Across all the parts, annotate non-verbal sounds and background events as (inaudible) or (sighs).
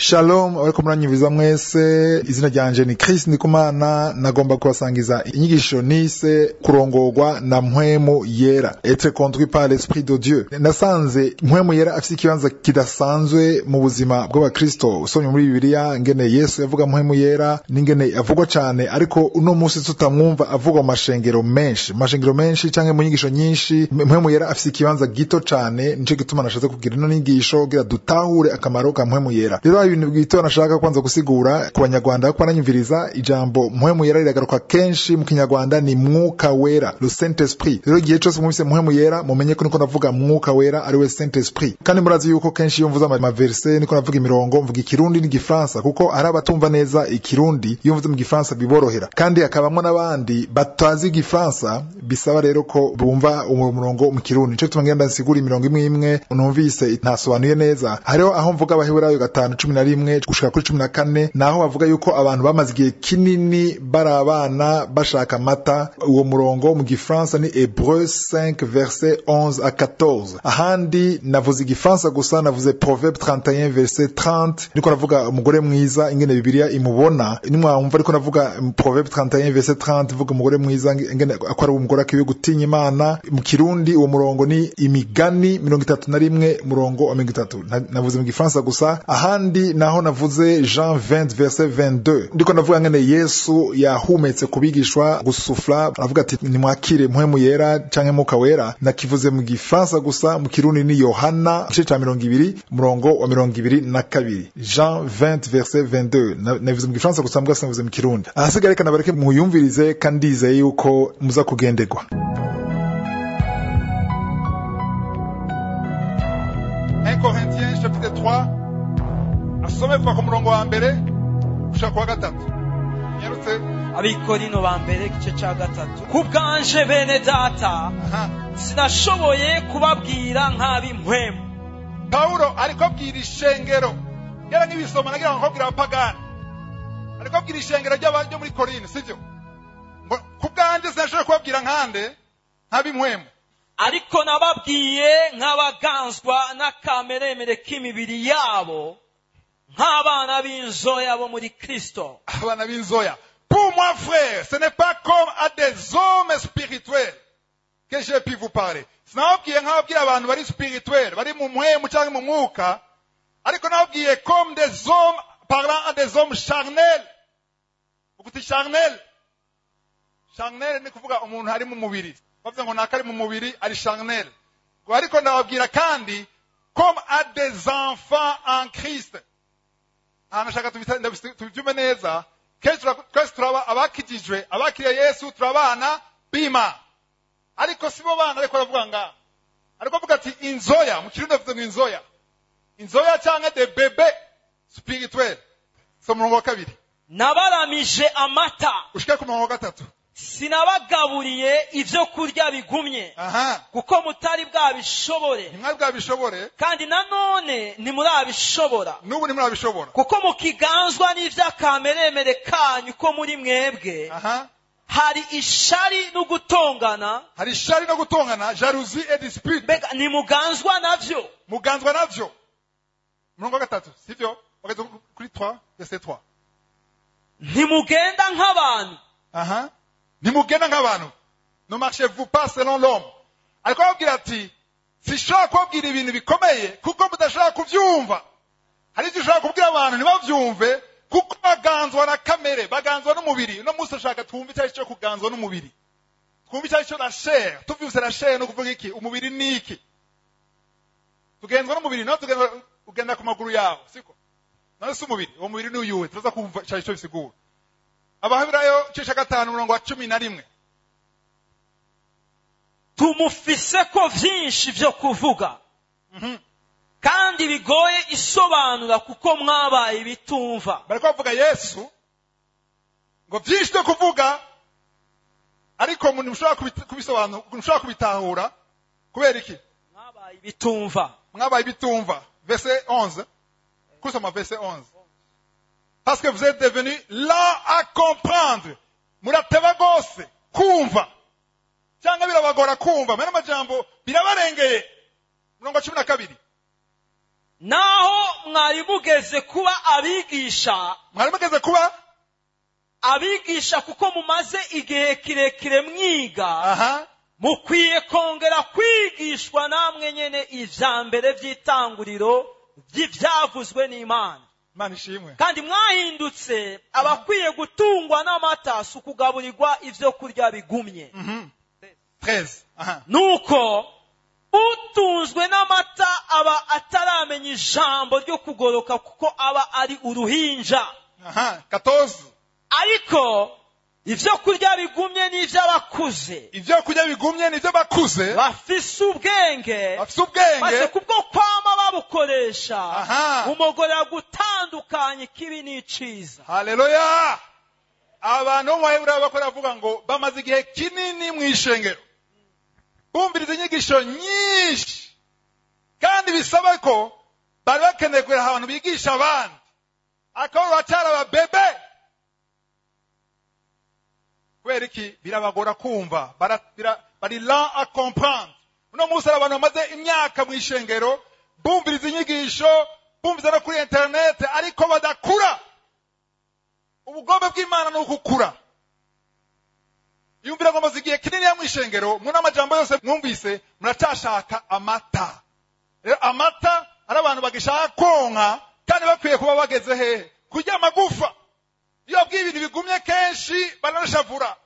shalom muranye mwiza mwese izina ryanje ni Chris ndikumana nagomba kubasangiza inyigisho nise kurongorwa na mpwemu yera etre contwi par l'esprit de dieu nasanze mpwemu yera afite ikibanza kidasanzwe mu buzima bw'abakristo usomye muri bibiliya ngene yesu yavuga mpwemu yera n'ingene avugwa cyane ariko uno munsi tutamwumva avugwa mu mashengero menshi mashengero menshi cyangwa mu nyigisho nyinshi mpwemu yera afite ikibanza gito cyane nicyo gituma nashatse kugira ino nyigisho kugira dutahure akamaro ka mpwemu yera rero ibintu bwitona ashaka kwanza gusigura ku banyarwanda kuko ananyumviriza ijambo muhemuyera riragaruka kenshi mu kinyarwanda ni mwuka wera le saint esprit rero igihe cyose mwumvise muhemuyera mumenye ko niko navuga mwuka wera ari we saint esprit kandi murazi yuko kenshi iyo mvuze amaverse niko navuga imirongo mvuga ikirundi n'igifaransa kuko ari abatumva neza ikirundi iyo mvuze mu gifaransa biborohera kandi hakabamo n'abandi batazi igifaransa bisaba rero ko bumva murongo mu kirundi nico tuma ngenda imirongo imwe imwe unumvise ntasobanuye neza hariho aho mvuga abaheburayo gatanu cumi na rimwe gushika kuri cumi na kane naho bavuga yuko abantu bamaze igihe kinini bari abana bashaka amata uwo murongo mu gifaransa ni hebreu 5 verset 11 à 14 ahandi navuze igifaransa gusa navuze proverbe 31 verset 30 niko navuga umugore mwiza ingene bibiliya imubona nimwamva ariko navuga proverbe 31 verset 30 ivuga umugore mwiza ingene ko umugore akwiye gutinya imana mu kirundi uwo murongo ni imigani mirongo itatu na rimwe murongo wa mirongo itatu navuze mu gifaransa gusa ahandi naho navuze jean 20 verset 22 ndiko navuga ngene yesu yahumetse kubigishwa gusufla aravuga ati nimwakire mpwemu yera canke muka wera nakivuze mu gifaransa gusa mu kirundi ni yohana igice ca mirongo ibiri murongo wa mirongo ibiri na kabiri jean 20 verset 22 navuze mu gifaransa gusa mbwa sinavuze mu kirundi ahasigaye reka nabareke muyumvirize kandizeye yuko muza kugendegwa Corinthians dusome kuva ku murongo wa mbere gushaka kuwa gatatu nyarutse abikorino ba mbere igice cya gatatu ku bwanje bene data sinashoboye kubabwira nk'ab'impwemu pawulo ariko abwira ishengero gera nk'ibisoma nagira ngo nkubwira abapagani ariko abwira ishengero ryo muri korine sibyo ngo ku bwanjye sinashoboye kubabwira nkande nk'ab'impwemu ariko nababwiye nk'abaganzwa n'akameremere k'imibiri yabo nk'abana b'inzoya bo muri kristo abana b'inzoya pour moi frère ce n'est pas comme à des hommes spirituels que j'ai pu vous parler sinababwiye nk'ababwira abantu bari spirituels bari mu muhemu cyangwa mu mwuka ariko nababwiye comme des hommes parlant à des hommes charnels uguti charnel charnel ni kuvuga umuntu ari mu mubiri bavuze ngo naka ari mu mubiri ari charnel ariko ndababwira kandi comme à des enfants en christ ahantu ashaka tubyume neza twese turaba abakijijwe abakiriye yesu turabana bima ariko si bo bana ariko aravuga ngaha ariko avuga ati inzoya mu kirundi avuze ngo inzoya inzoya cyangwa de bebe spirituel si umurongo wa kabiri nabaramije amata ushike ku murongo wa gatatu sinabagaburiye ibyo kurya bigumye kuko mutari bwabishobore bwabishobore kandi nanone ntimurabishobora n'ubu ntimurabishobora kuko mukiganzwa n'iby'akameremere kanyu ko muri mwebwe hari ishari no gutongana hari ishari no gutongana jaruzi edi sipidi mbega ntimuganzwa nabyo muganzwa nabyo mirongo gatatu si byo kuri twa ese twa ntimugenda nk'abantu aha ntimugenda nk'abantu numarishe vuba selon l'homme ariko arababwira ati sinshobora kubabwira ibintu bikomeye kuko mudashobora kubyumva hari ibyo ushobora kubwira abantu ntibabyumve kuko baganzwa na kamere baganzwa n'umubiri uno munsi ashaka twumve icyo ari cyo kuganzwa n'umubiri twumve icyo ari cyo na shere tubyutse ni ukuvuga iki umubiri ni iki tugenzwa n'umubiri nawe tugenda ku maguru yawe siko nawe si umubiri uwo mubiri ni uyuwe turaza kumva icyo ari cyo bisigura abaheburayo icyesha gatanu umurongo cumi na rimwe tumufise ko byinshi byo kuvuga mhm. kandi bigoye isobanura kuko mwabaye bitumva bari kuvuga yesu ngo byinshi byo kuvuga ariko umuntu ushobora kubitahura kubera iki mwabaye ibitumva mwabaye ibitumva vese onze kusoma vese onze parce que vous êtes devenus là à comprendre murateba rwose kumva cyangwa birabagora kumva mwene amajambo birabarengeye mirongo cumi naho mwari mugeze kuba abigisha mwari mugeze kuba abigisha kuko mumaze igihe kirekire mwiga mukwiye kongera kwigishwa namwe nyine ijambere by'itanguriro by'ibyavuzwe n'imana mana ishimwe kandi mwahindutse abakwiye gutungwa n'amata si ukugaburirwa ibyo kurya bigumye mhm. nuko utunzwe n'amata aba ataramenya ijambo ryo kugoroka kuko aba ari uruhinja katozi ariko ibyo kurya bigumye n'iby'abakuze ibyo kurya bigumye n'iby'abakuze bafise ubwenge bafise ubwenge kubwo kwama babukoresha umugore gutandukanya ikibi n'iciza haleluya abantu bo mu bakora bavuga ngo bamaze igihe kinini mu ishengero bumviriza inyigisho nyinshi kandi bisaba ko bari bakeneye kurera abantu bigisha abandi akaba bacyari ababebe kubera iki birabagora kumva barila a uno munsi hari abantu bamaze imyaka mu ishengero bumviriza inyigisho bumviza no kuri interinete ariko badakura ubugombe bw'imana ni ukukura yumvira ngo maze igihe kinini mu ishengero muri amajambo yose mwumvise muracashaka amata rero amata ari abantu bagishaka konka kandi bakwiye kuba bageze hehe kurya amagufa iyo babwiye ibintu bigumye kenshi baranashavura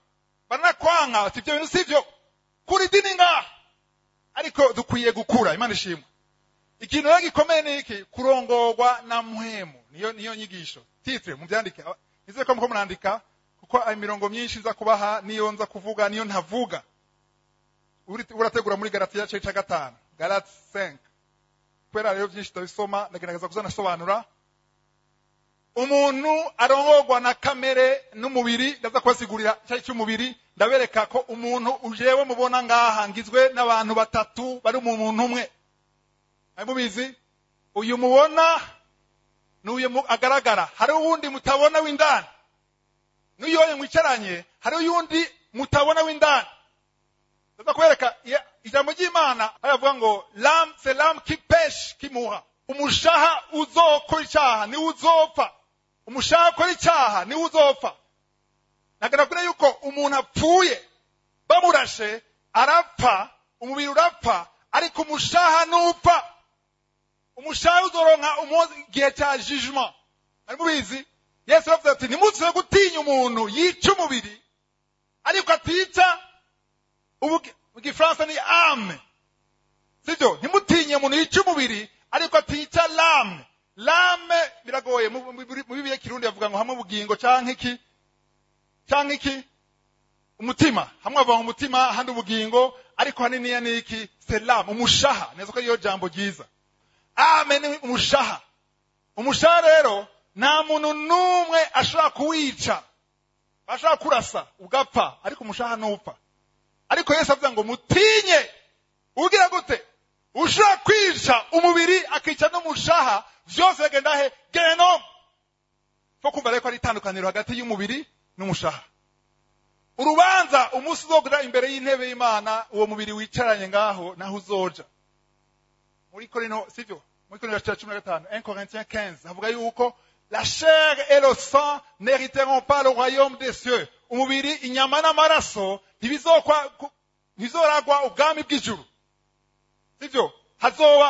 baranakwanka si ibyo bintu si byo kuri idini ngaha ariko dukwiye gukura imana ishimwe ikintu rero gikomeye ni iki kurongorwa na muhemu niyo niyo nyigisho titire mubyandike nizere ko mwandika kuko imirongo myinshi nza kubaha niyo nza kuvuga niyo ntavuga urategura muri galatiya cya gatanu galati senke kubera rero byinshi turabisoma ndagerageza kuzanasobanura umuntu arongogwa na kamere n'umubiri ndaza kubasigurira cyari cy'umubiri ndabereka ko umuntu ujewe mubona ngaha ngizwe n'abantu batatu bari mu muntu umwe mubizi uyu mubona n'uyu agaragara hari uwundi mutabona w'indani n'uyu mwicaranye hari uyundi mutabona w'indani ndaza kubereka ijambo ry'imana baravuga ngo lamu se kipeshi kimuha umushaha uzokora icyaha niwe uzopfa umushahara ukora icyaha niwe uzopfa nagaragura yuko umuntu apfuye bamurashe arapfa umubiri urapfa ariko umushaha nupfa umushahara uzoronka igihe cya jijima nari mubizi yesu aravuze ati ntimuze gutinya umuntu yica umubiri ariko atica ubu mu ni ame sibyo ntimutinye umuntu yica umubiri ariko atica lame lame biragoye mu bibiliya kirundi bavuga ngo hamwe ubugingo canke iki canke iki umutima hamwe bava mu mutima ahandi ubugingo ariko haniniya ni iki selam umushaha neza ko ariyo jambo ryiza amen umushaha umushaha rero nta muntu n'umwe ashobora kuwica ashobora kurasa ugapfa ariko umushaha ntupfa ariko yesu avuga ngo mutinye ubwira gute ushobora kwica umubiri akica n'umushaha byose bigenda he genome kumva ko ari itandukaniro hagati y'umubiri n'umushaha urubanza umunsi uzogura imbere y'intebe y'imana uwo mubiri wicaranye ngaho naho uzoja muri korino sibyo muri korino ya cumi na gatanu enkorintien kenze havuga yuko la chair et le sang n'heriteront pas le umubiri inyama n'amaraso ntibizoragwa ubwami bw'ijuru sibyo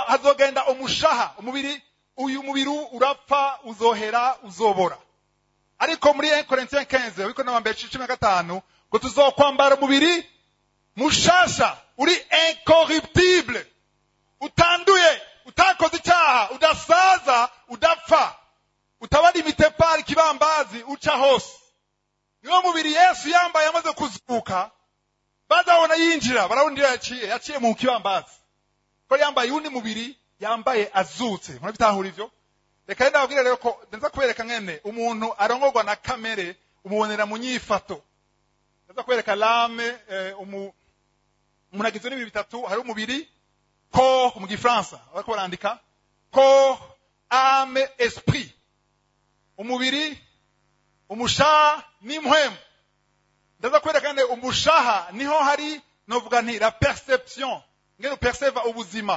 hazogenda umushaha umubiri uyu mubiri urapfa uzohera uzobora ariko muri enkorensiyo kenze ariko na mbere cumi na gatanu ngo tuzokwambara umubiri mushasha uri incorruptible utanduye utakoze icyaha udasaza udapfa utabara imitepari ikibambazi uca hose niwo mubiri yesu yambaye amaze kuzuka bazabona yinjira barawundi yaciye yaciye mu kibambazi ko yambaye uwundi mubiri yambaye azutse murabitahura ibyo reka rero ndababwire rero ko ndaza kubereka mwene umuntu arongorwa na kamere umubonera mu nyifato ndaza kubereka lame eh, umuntu agizwe n'ibintu bitatu hari umubiri ko mu gifaransa bariko barandika ko ame esprit umubiri umushaha n'impwemu ndaza kubereka umushaha niho hari novuga nti la perception ngene uperceive ubuzima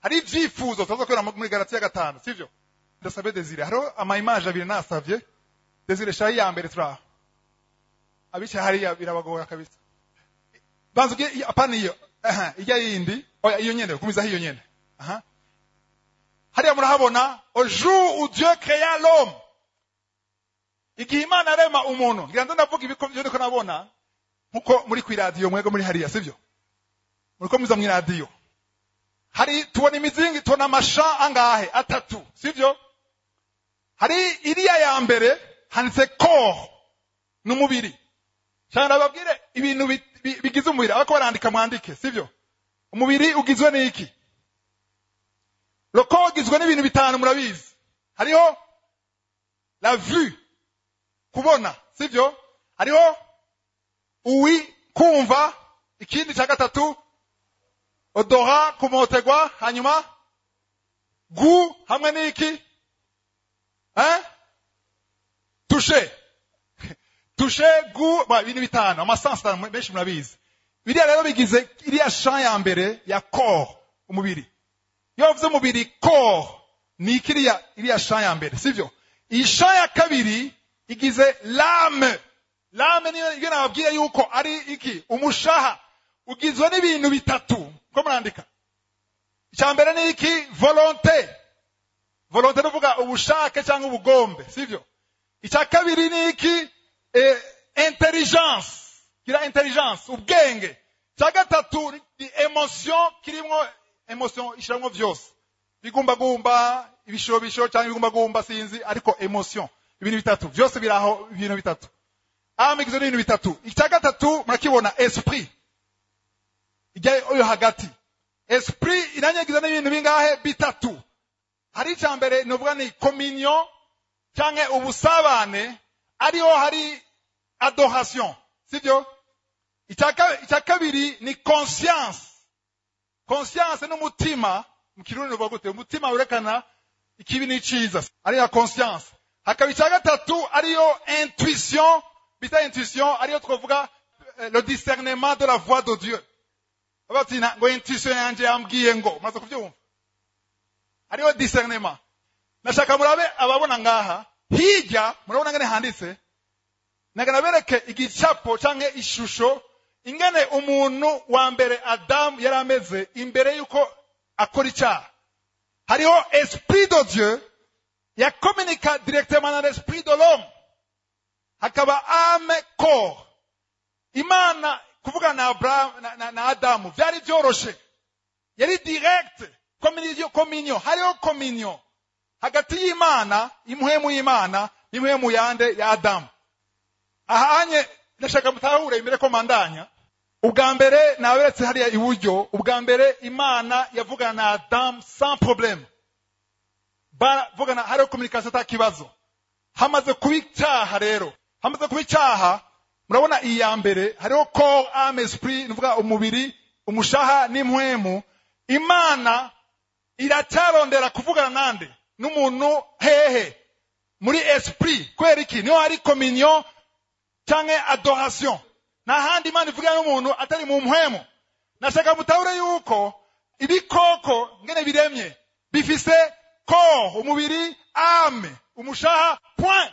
hari ibyifuzo turazakorera muri garanti ya gatanu sibyo ndasabe desire hariho amayimaje abiri nasabye desire shayi ya mbere turi aha abishya hariya birabagora kabisa banza ujye apana iyo ijya yindi iyo nyine gumizaho iyo nyine hariya murahabona oju udiyo keya lomu igihe imana arema umuntu ngira ngo ndavuga ibyo ndiko nabona nkuko muri ku iradiyo mwego muri hariya sibyo muri ko mu iradiyo hari tubona imizingi tubona amasha angahe atatu sibyo hari iriya ya mbere handitse ko n’umubiri umubiri cyane babwire ibintu bigize umubiri ariko barandika mwandike sibyo umubiri ugizwe n'iki roko ugizwe n'ibintu bitanu murabizi hariho la vu kubona sibyo hariho uwi kumva ikindi cya gatatu odoha kumotegwa hanyuma gu hamwe n'iki tushe tushe (laughs) gu ibintu bitanu amasansa menshi murabizi biriya rero bigize iriya sha ya mbere ya koro umubiri iyo bavuze umubiri koro ni ikiriya iriya sha ya mbere sibyo iyi sha ya kabiri igize lame lame niyo nababwiye yuko ari iki umushaha ugizwe n'ibintu bitatu ko murandika icya mbere ni iki volonte volonte ni uvuga ubushake cyangwa ubugombe sibyo icya kabiri ni iki eh, intelligence gira intelligence ubwenge icya gatatu ni emotion kirimo emotion ishyiramo byose bigumbagumba ibishobisho cyangwa ibigumbagumba sinzi ariko emotion ibintu bitatu byose biraho ibintu bitatu aha migizwe ibintu bitatu icya gatatu murakibona esprit ijya yo hagati esprit inanyagiza n'ibintu bingahe bitatu hari icya mbere ni uvuga ni kominyo cyangwa ubusabane ariho hari adoration sibyo icya kabiri ni conscience conscience n'umutima mu kirundi uvuga gute umutima werekana ikibi Ari ariyo conscience hakaba icya gatatu ariyo intuition bita intuition ariyo twavuga eh, le discernement de la voix de dieu bati ngo intuition yanjye yambwiye ngo maze kubyumva hariho discernment nashaka murabe ababona ngaha hirya murabona ngane handitse nagana igicapo canke ishusho ingene umuntu wa mbere adamu yari ameze imbere yuko akora icyaha hariho esprit de dieu yakominika directement na l'esprit de l'homme hakaba ame corps imana Kuvuga na na adamu byari byoroshye yari diregite kominyo hariho kominyo hagati y'imana impuhemu y'imana n'impuhemu yande ya adamu ahanye ndashaka mutahure imbere ko mandanya ubwa mbere naberetse hariya iburyo ubwa mbere imana yavugana na adamu sans probleme baravugana hariho kominikasiyo atakibazo hamaze kuba icyaha rero hamaze kuba icyaha murabona iya mbere hariho ko amesprit nuvuga umubiri umushaha n'impwemu imana iracyarondera kuvugana nande n'umuntu hehe muri esprit kubera iki niho hari communion cyangwa adoration nta handi imana ivugana n'umuntu atari mu mpwemu nashaka mutahure yuko ibikoko ngene biremye bifise ko umubiri ame umushaha point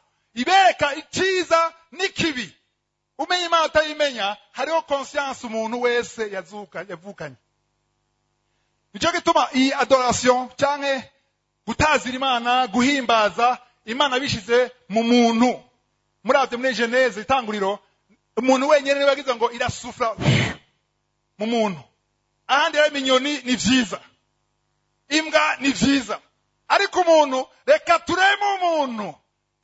ibereka icyiza n'ikibi umenya imana utayimenya hariho konsiyanse umuntu wese yavukanye nicyo gituma iyi adorasiyo cyangwa gutazira imana guhimbaza imana bishyize mu muntu murabyo muri jeneze itanguriro umuntu wenyine niba yagize ngo irasufura mu muntu ahandi rero inyoni ni byiza imbwa ni byiza ariko umuntu reka turebe umuntu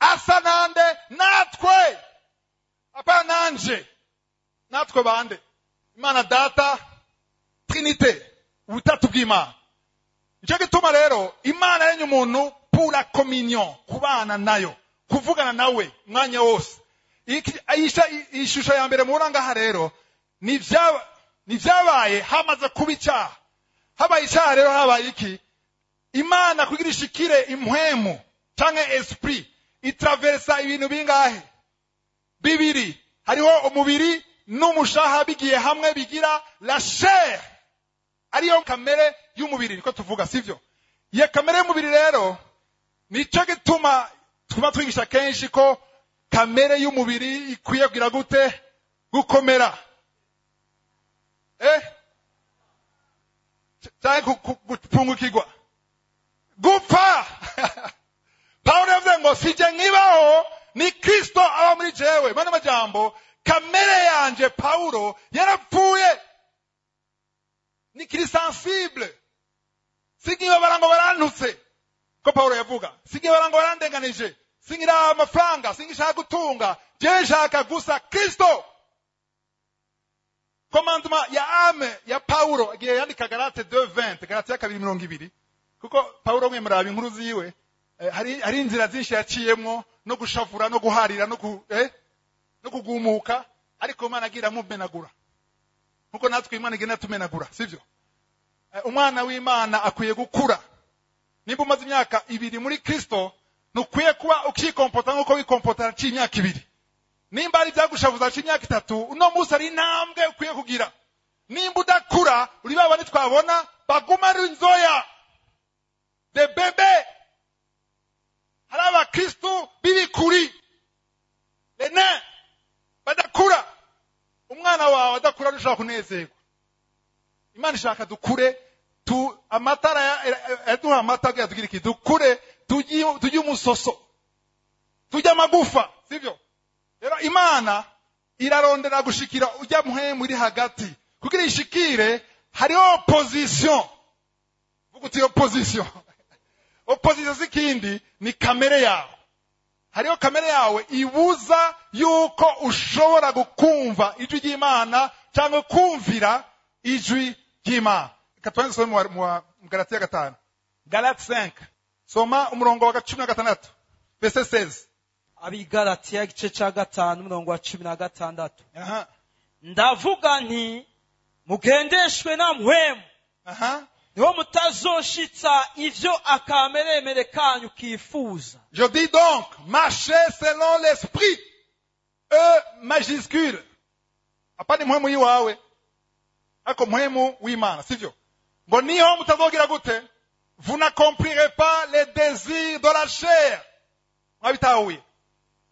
asa nande natwe apa nanje natwe bande imana data trinite ubutatu bw'imana nicyo gituma rero imana yenye umuntu pura kominyo kubana nayo kuvugana nawe umwanya wose iyi shusho ya mbere mubona ngaha rero ni hamaze kuba icyaha habaye icyaha rero habaye iki imana kugirisha ikire impwemu cyangwa esprit itaraveresa ibintu bingahe bibiri hariho umubiri n'umushaha bigiye hamwe bigira la shere ariyo kamere y'umubiri niko tuvuga sibyo iyo kamere y'umubiri rero nicyo gituma twuma twigisha kenshi ko kamere y'umubiri ikwiye kugira gute gukomera eh cyangwa gupfungukirwa gupfa (laughs) pawulo yavuze ngo sijya nkibaho ni kirisito aba muri jewe mani amajyambo kamere yanjye pawulo yarapfuye ni kirisansibule si nk'iyo barango barantutse ko pawulo yavuga si nk'iyo barango barandenganije si ngira amafaranga si ngishaka gutunga jewe nshaka gusa kirisito komandoma ya ame ya pawulo igihe yandika garate de vente garate ya kabiri mirongo ibiri kuko pawulo mwe muraba inkuru ziwe Eh, hari inzira zinshi yaciyemo no gushavura no guharira no eh, kugumuka ariko umwana agira amumenagura nkuko natwe imana igenda tumenagura sibyo eh, umwana w'imana akwiye gukura nimba umaze imyaka ibiri muri kirisito ntukwiye kuba ukikompota nk'uko wikompota aciye imyaka ibiri nimba ari ibyagushavuza aciye imyaka itatu uno munsi ari intambwe ukwiye kugira nimba udakura uri babona twabona baguma ari inzoya the bebe hari biri kuri rene badakura umwana wawe adakura dushobora kunezerwa imana ishaka dukure tu amatara yaduha amata agira tugira iki dukure tujye umusoso tujye amagufa sibyo rero imana irarondera gushikira ujya mwe muri hagati kugira ishikire hariho opozisiyo vuga uti opozisiyo opozisiyo z'ikindi ni kamere yawe hariho kamere yawe ibuza yuko ushobora gukumva ijwi ry'imana cyangwa kumvira ijwi ry'imana reka tubanze dusome mu galati ya gatanu galati 5 soma umurongo wa cumi na gatandatu vese seze abigalatiya igice cya gatanu umurongo wa cumi na gatandatu ndavuga nti mugendeshwe na muhemu Je dis donc, marchez selon l'esprit. E majuscule. Apane muhemu iwawe. Ako muhemu w'Imana, sivyo? Ngo niho mutazogira gute? Vous n'accomplirez pas les désirs de la chair. oui.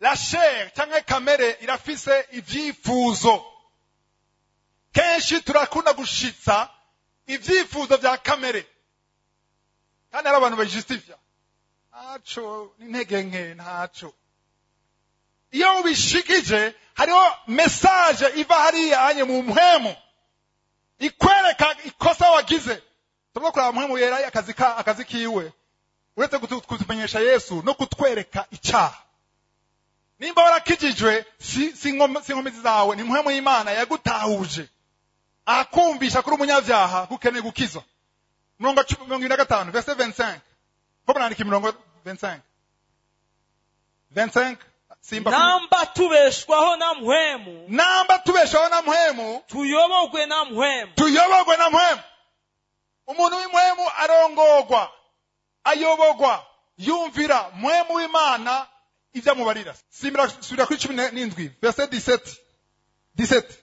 La chair cyangwa kamere irafise ivyifuzo. Kenshi turakunda gushitsa ivyifuzo vya kamere kandi hari abantu bayijistifya ntaco n'intege nke ntaco iyo ubishikije hariho mesaje iva hariya anye mu mpwemu ikwereka ikosa wagize turimo kureba mpwemu yera akazi akazi kiwe uretse kutumenyesha yesu no kutwereka icyaha nimba warakijijwe si, si, si nkomezi zawe ni mpwemu y'imana yagutahuje akumvisha kuri umunyabyaha gukeneye gukiza mirongo irindwi na gatanu verse vensenke ko murandika imirongo vensenke vensenke simba namba tubeshwaho na muhemu namba tubeshwaho na muhemu tuyobogwe na muhemu tuyobogwe na muhemu umuntu w'umuhemu arongogwa ayobogwa yumvira muhemu w'imana ibyo amubarira simbira kuri cumi n'indwi verse diseti diseti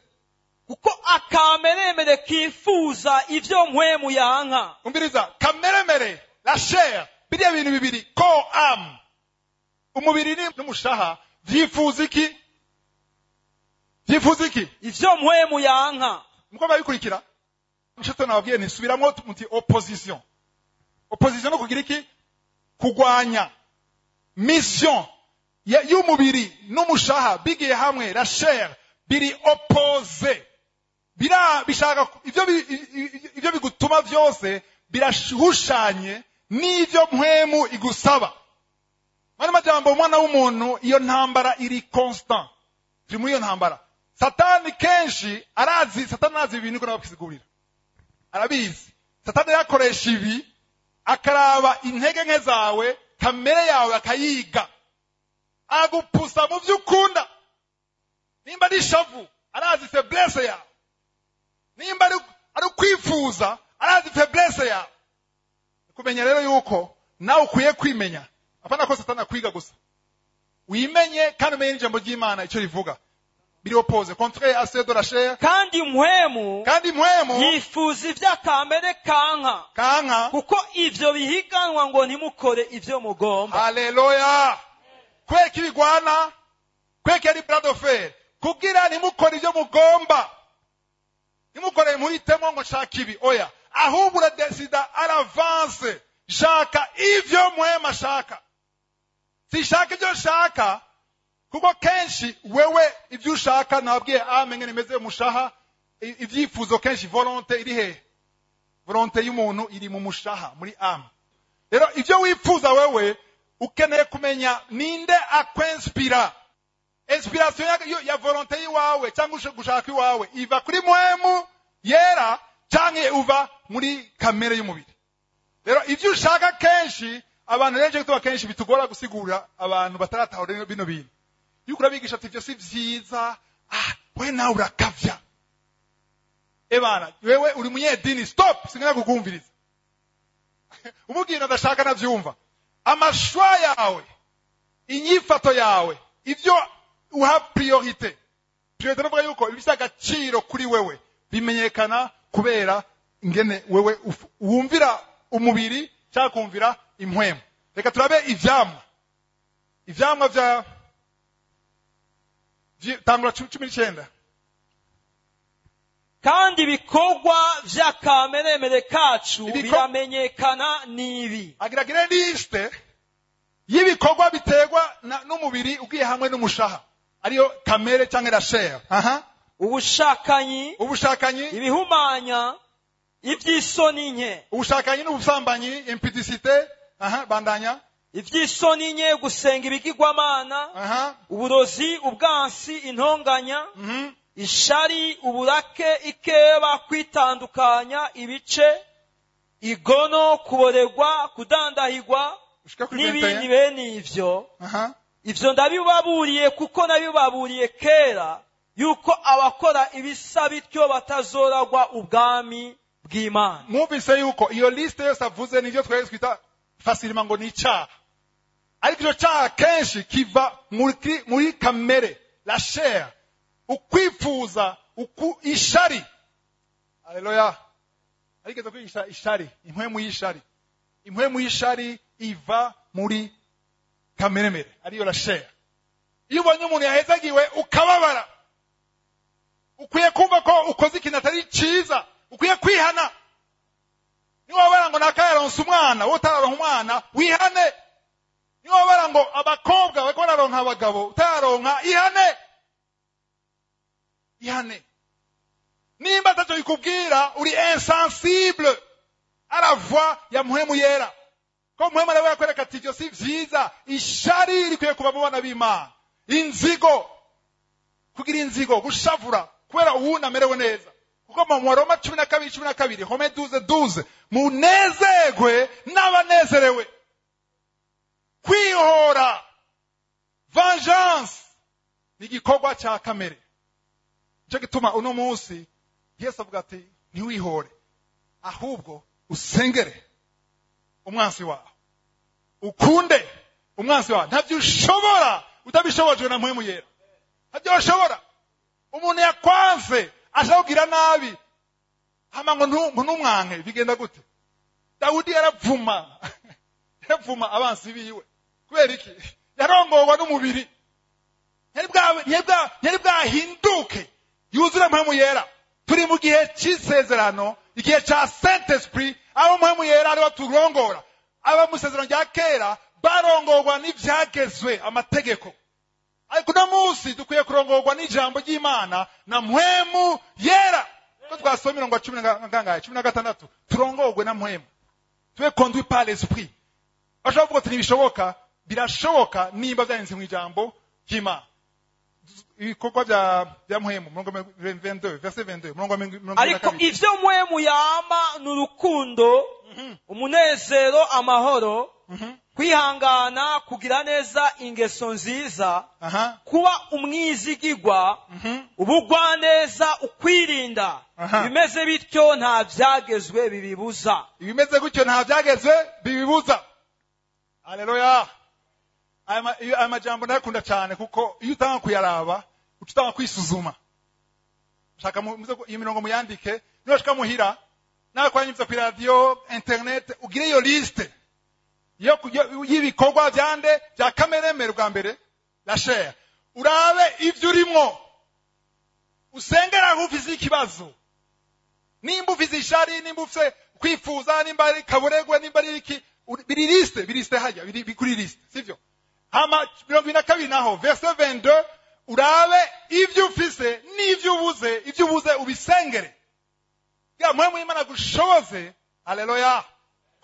kuko akameremere kifuza ibyo mwe muyanka umviriza kameremere na share biriya bintu bibiri ko amu umubiri n'umushaha byifuza iki byifuza iki ibyo mwe muyanka mugomba bikurikira nshuti nababwiye ntisubiramo muti opposition opposition no kugira iki kurwanya mission y'umubiri n'umushaha bigiye hamwe rasheri biri opoze bishaka ibyo bigutuma byose birashushanye n'ibyo mpwemu igusaba muri majyambere umwana w'umuntu iyo ntambara iri constant turi muri iyo ntambara satani kenshi arazi satani arazi ibi niko nababisigurira arabizi satani yakoresha ibi akaraba intege nke zawe kamere yawe akayiga agupusa mu byo ukunda nimba ari ishavu arazi se burese yawe nimba ari ukwifuza arazi feburese yawe kumenya rero yuko nawe ukwiye kwimenya apana ko satana kwiga gusa wimenye kandi umenye n'ijambo ry'imana icyo rivuga biriho pose kontrere ase de kandi mpwemu kandi mpwemu yifuza ibyo kanka kanka kuko ibyo bihiganwa ngo ntimukore ibyo mugomba haleluya kweka ibigwana kweka ari brad of kugira ntimukore ibyo mugomba ntimukoreye muhitemo ngo nshaka ibi oya ahubwo uradesida aravanse shaka ibyo muhema ashaka sishaka ibyo nshaka kuko kenshi wewe ibyo ushaka nabwiye amenye ah, nimeze umushaha ibyifuzo kenshi volonte iri hehe volonte y'umuntu iri mu mushaha muri amu rero ibyo wifuza wewe ukeneye kumenya ninde akwensipira inspiration ya volonte y'iwawe cyangwa gushaka iwawe iva kuri mwemu yera cyangwa uva muri kamere y'umubiri rero ibyo ushaka kenshi abantu rero gituba kenshi bitugora gusigura abantu bataratahura bino bintu iyo urabigisha ati ibyo si byiza ah, we nawe urakavya ebana eh, wewe uri munyedini stop singana kukumviriza (laughs) umubwira ndashaka navyumva amashwa yawe inyifato yawe ibyo uha priorite priorite nuvuga yuko ibifite agaciro kuri wewe bimenyekana kubera ingene wewe wumvira umubiri cyangwa kumvira impwemu reka turabe ibyamwa ibyamwa bya tangura cumi n'icyenda kandi ibikorwa by'akameremere kacu biramenyekana n'ibi agira lisite y'ibikorwa biterwa n'umubiri ugiye hamwe n'umushaha ariyo kamere cyangwa irashere ubushakanyi ubushakanyi ibihumanya iby'isoni nke ubushakanyi n'ubusambanyi impidisite bandanya iby'isoni nke gusenga ibigirwamana uburozi ubwansi intonganya mhm. ishari uburake ikeba kwitandukanya ibice igono kuborerwa kudandahigwa n'ibindi bene ibyo ibyo ndabibaburiye kuko nabibaburiye kera yuko abakora ibisa bityo batazoragwa ubwami bw'imana mwumvise yuko iyo lisite yose avuze nibyo twari twita fasirima ngo ni icyaha ariko icyo cyaha kenshi kiva muri kamere la shera ukwifuza uku ishari areroya arigeze kwigisha ishari impwemu y'ishari impwemu y'ishari iva muri kamere mere ariyo rashare iyo ubonye umuntu yahezagiwe ukababara ukwiye kumva ko ukoze ikintu atari cyiza ukwiye kwihana niba wabara ngo nakayaronse umwana wowe utararonka umwana wihane niba wabara ngo abakobwa bariko bararonka abagabo utararonka ihane ihane nimba atacyo bikubwira uri insensible aravwa yamuhemu yera ko umuhemara we yakwereka ati ibyo si byiza ishari rikwiye kuba mu bana b'imana inzigo kugira inzigo gushavura kubera uwundi amerewe neza kuko mu maroma cumi na kabiri cumi na kabiri home duze duze munezerwe n'abanezerewe kwihora vengeance ni igikorwa cya kamere nicyo gituma uno munsi yesu avuga ati ntiwihore ahubwo usengere umwansi wawe ukunde umwansi wawe ntabyo ushobora utabishobojwe na mpemu yera ntabyo bashobora umuntu yakwanze ashakubwira nabi hama ngo ntumwanke bigenda gute dawudi yaravuma (laughs) yaravuma abansi biwe kubera iki yarongorwa n'umubiri ntiyari bwahinduke yuzure mpemu yera turi mu gihe cy'isezerano igihe cya saint abo umuhemu yera ari turongora aba mu isezerano rya kera barongorwa n'ibyagezwe amategeko ariko uno munsi dukwiye kurongorwa n'ijambo ry'imana na muhemu yera ko twasoma mirongo cumi na cumi na gatandatu turongorwe na muhemu tube kondwi par esprit bashobora kuvuga ati ntibishoboka birashoboka nimba byarenze mu ijambo ry'imana ibikorwa bya muhemu ariko ibyo muhemu yama ni urukundo umunezero amahoro kwihangana kugira neza ingeso nziza kuba umwizigigwa ubugwaneza ukwirinda ibimeze bityo nta byagezwe bibibuza ibimeze gutyo nta byagezwe bibibuza hareruya aya majyambere ndayakunda cyane kuko iyo utanga kuyaraba uca utanga kwisuzuma iyi mirongo muyandike nubashaka muhira nawe kwanyuza kuri radiyo interineti ugire iyo lisite y'ibikorwa bya nde bya kameremere bwa mbere na sheya urabe ibyo urimo usengera aho uvize ikibazo nimba uvize ishari nimba ufite kwifuza nimba ari kaburegwa nimba ari iki biri lisite biri lisite hajya biri kuri lisite sibyo mirongo ine na kabiri naho verse 22 urabe ibyo ufise n'ibyo ubuze ibyo ubuze ubisengere ya mwe mwimana gushoboze aleluya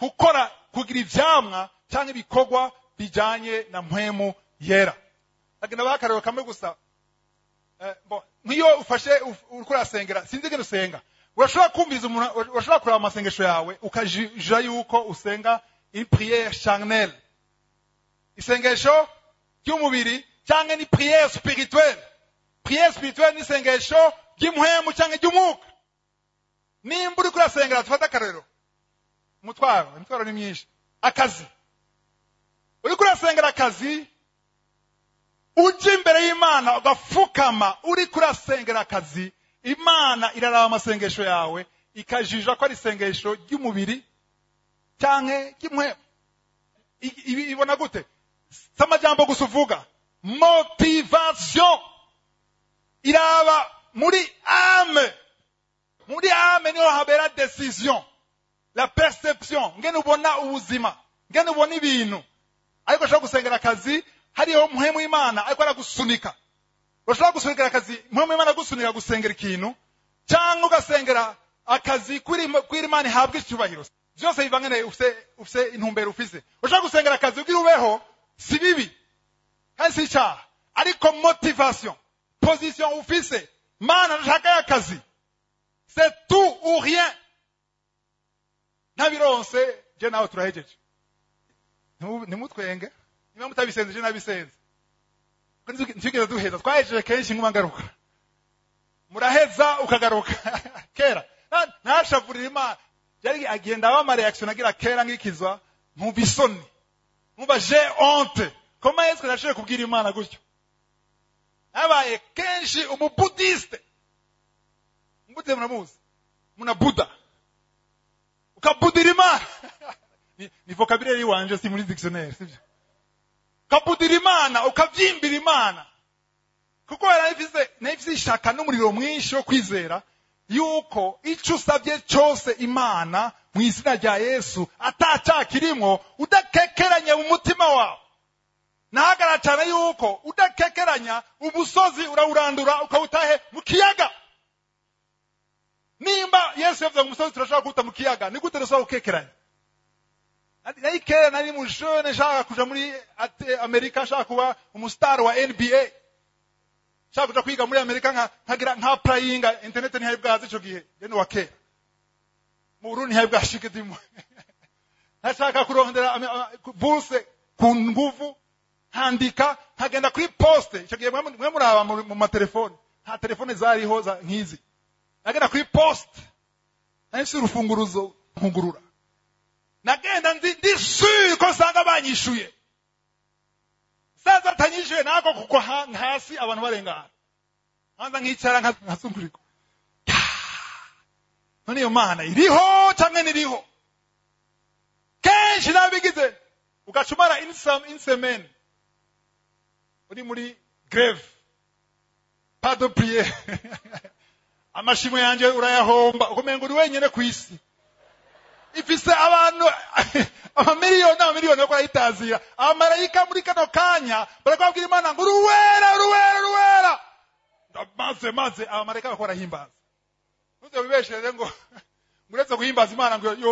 gukora kugira ibyamwa cyangwa ibikorwa bijyanye na mpwemu yera agenda bakarero kamwe gusa eh, bon nk'iyo ufashe uriko urasengera sinzi ikintu usenga urashobora kumviriza umuntu urashobora kureba amasengesho yawe ukajira yuko usenga une prière charnelle isengesho ry'umubiri cyangwa ni puriyeri sipirituweri puriyeri sipirituweri ni isengesho ry'imuhemu cyangwa iry'umwuka nimba uri kurasengera dufate akarero umutwaro imitwaro ni myinshi akazi uri kurasengera akazi ujya imbere y'imana ugapfukama uri kurasengera akazi imana iraraba amasengesho yawe ikajijwa ko ari isengesho ry'umubiri cyane ry'imweba ibona gute si amajyambere gusa uvuga motivasiyo iraba muri ame muri ame niho habera desisiyo la perception ngene ubona ubuzima ngene ubona ibintu ariko ushobora gusengera akazi hariho muhemu imana ariko aragusunika ushobora gusunikira akazi muhemu imana agusunika gusengera ikintu cyangwa ugasengera akazi kw'iri imana ihabwa icyubahiro byose biva ngene ufite intumbero ufise ushobora gusengera akazi kugira ubeho si bibi kandi icyaha ariko motivasiyo pozisiyo ufise mana nshaka y'akazi se tu uriye ntabironse je nawe turahejeje ntimutwenge niba mutabisenze je nabisenze ntitwigeze duheza twahejeje kenshi nkuma muraheza ukagaruka (laughs) kera ntashavurira imana yari agenda aba amareakisiyo nagira kera nkikizwa mu bisoni muba je honte comment est nashoboye kubwira imana gutyo habaye ah kenshi umubudisite umubudisite muramuzi munabuda ukabudira imana (laughs) ni vocabulaire iwanje si muri dictionnaire sibyo ukabudira imana ukabyimbira imana kuko narifite ishaka n'umuriro mwinshi wo kwizera yuko icyo usabye cyose imana mu izina rya yesu atacyakirimo udakekeranye mu mutima wawe nahagara cyane yuko udakekeranya umusozi urawurandura ukawutahe mu kiyaga nimba yesu yavuze ngo umusozi turashobora kuwuta mu kiyaga ni gute dushobora gukekeranya nayo kera nari mu ishuri nshaka kujya muri amerika nshaka kuba umusitari wa nba ushaka kwiga muri amerika nka purayinga interineti ntihari icyo gihe deni wa kera mu burundi ntihari bwashikidimwe (laughs) ntashaka kurondera buruse ku nguvu handika nkagenda kuri posite icyo gihe mwe muraba mu matelefone nta telefone zariho nk'izi nagenda kuri posite nahise urufunguruzo nkugurura nagenda ndi sure ko usanga banyishyuye naza nako kuko hasi abantu barengana hanze nkicara nkazungurirwa none iyo mana iriho cyangwa ntiriho kenshi nawe bigize ugaca insemeni uri muri greve pado priye (laughs) amashimwe yanjye urayahomba ukumenya ngo uri wenyine ku isi ifise abantu (laughs) amamiliyoni amamiliyoni yo kurayitazira abamarayika muri kano kanya barakubabwira imana ngo uruwera uruwera uruwera maze maze abamarayika bakora himbaza ntuze wibeshere ngo (laughs) uretse guhimbaza imana ngo yo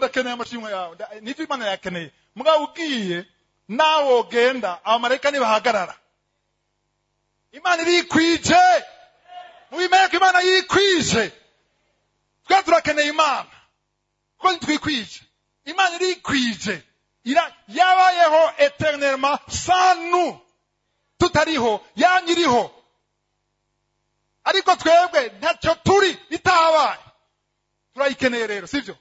ndakeneye amashimwe yawe nivyo imana yakeneye mugabo ugiye nawe wogenda abamarayika nibahagarara imana irikwije mubimere ko imana yikwije twe turakeneye imana ko ntitwikwije imana irikwije yabayeho eterinema sanu tutariho yanyiriho ariko twebwe ntacyo turi itahabaye turayikeneye rero sibyo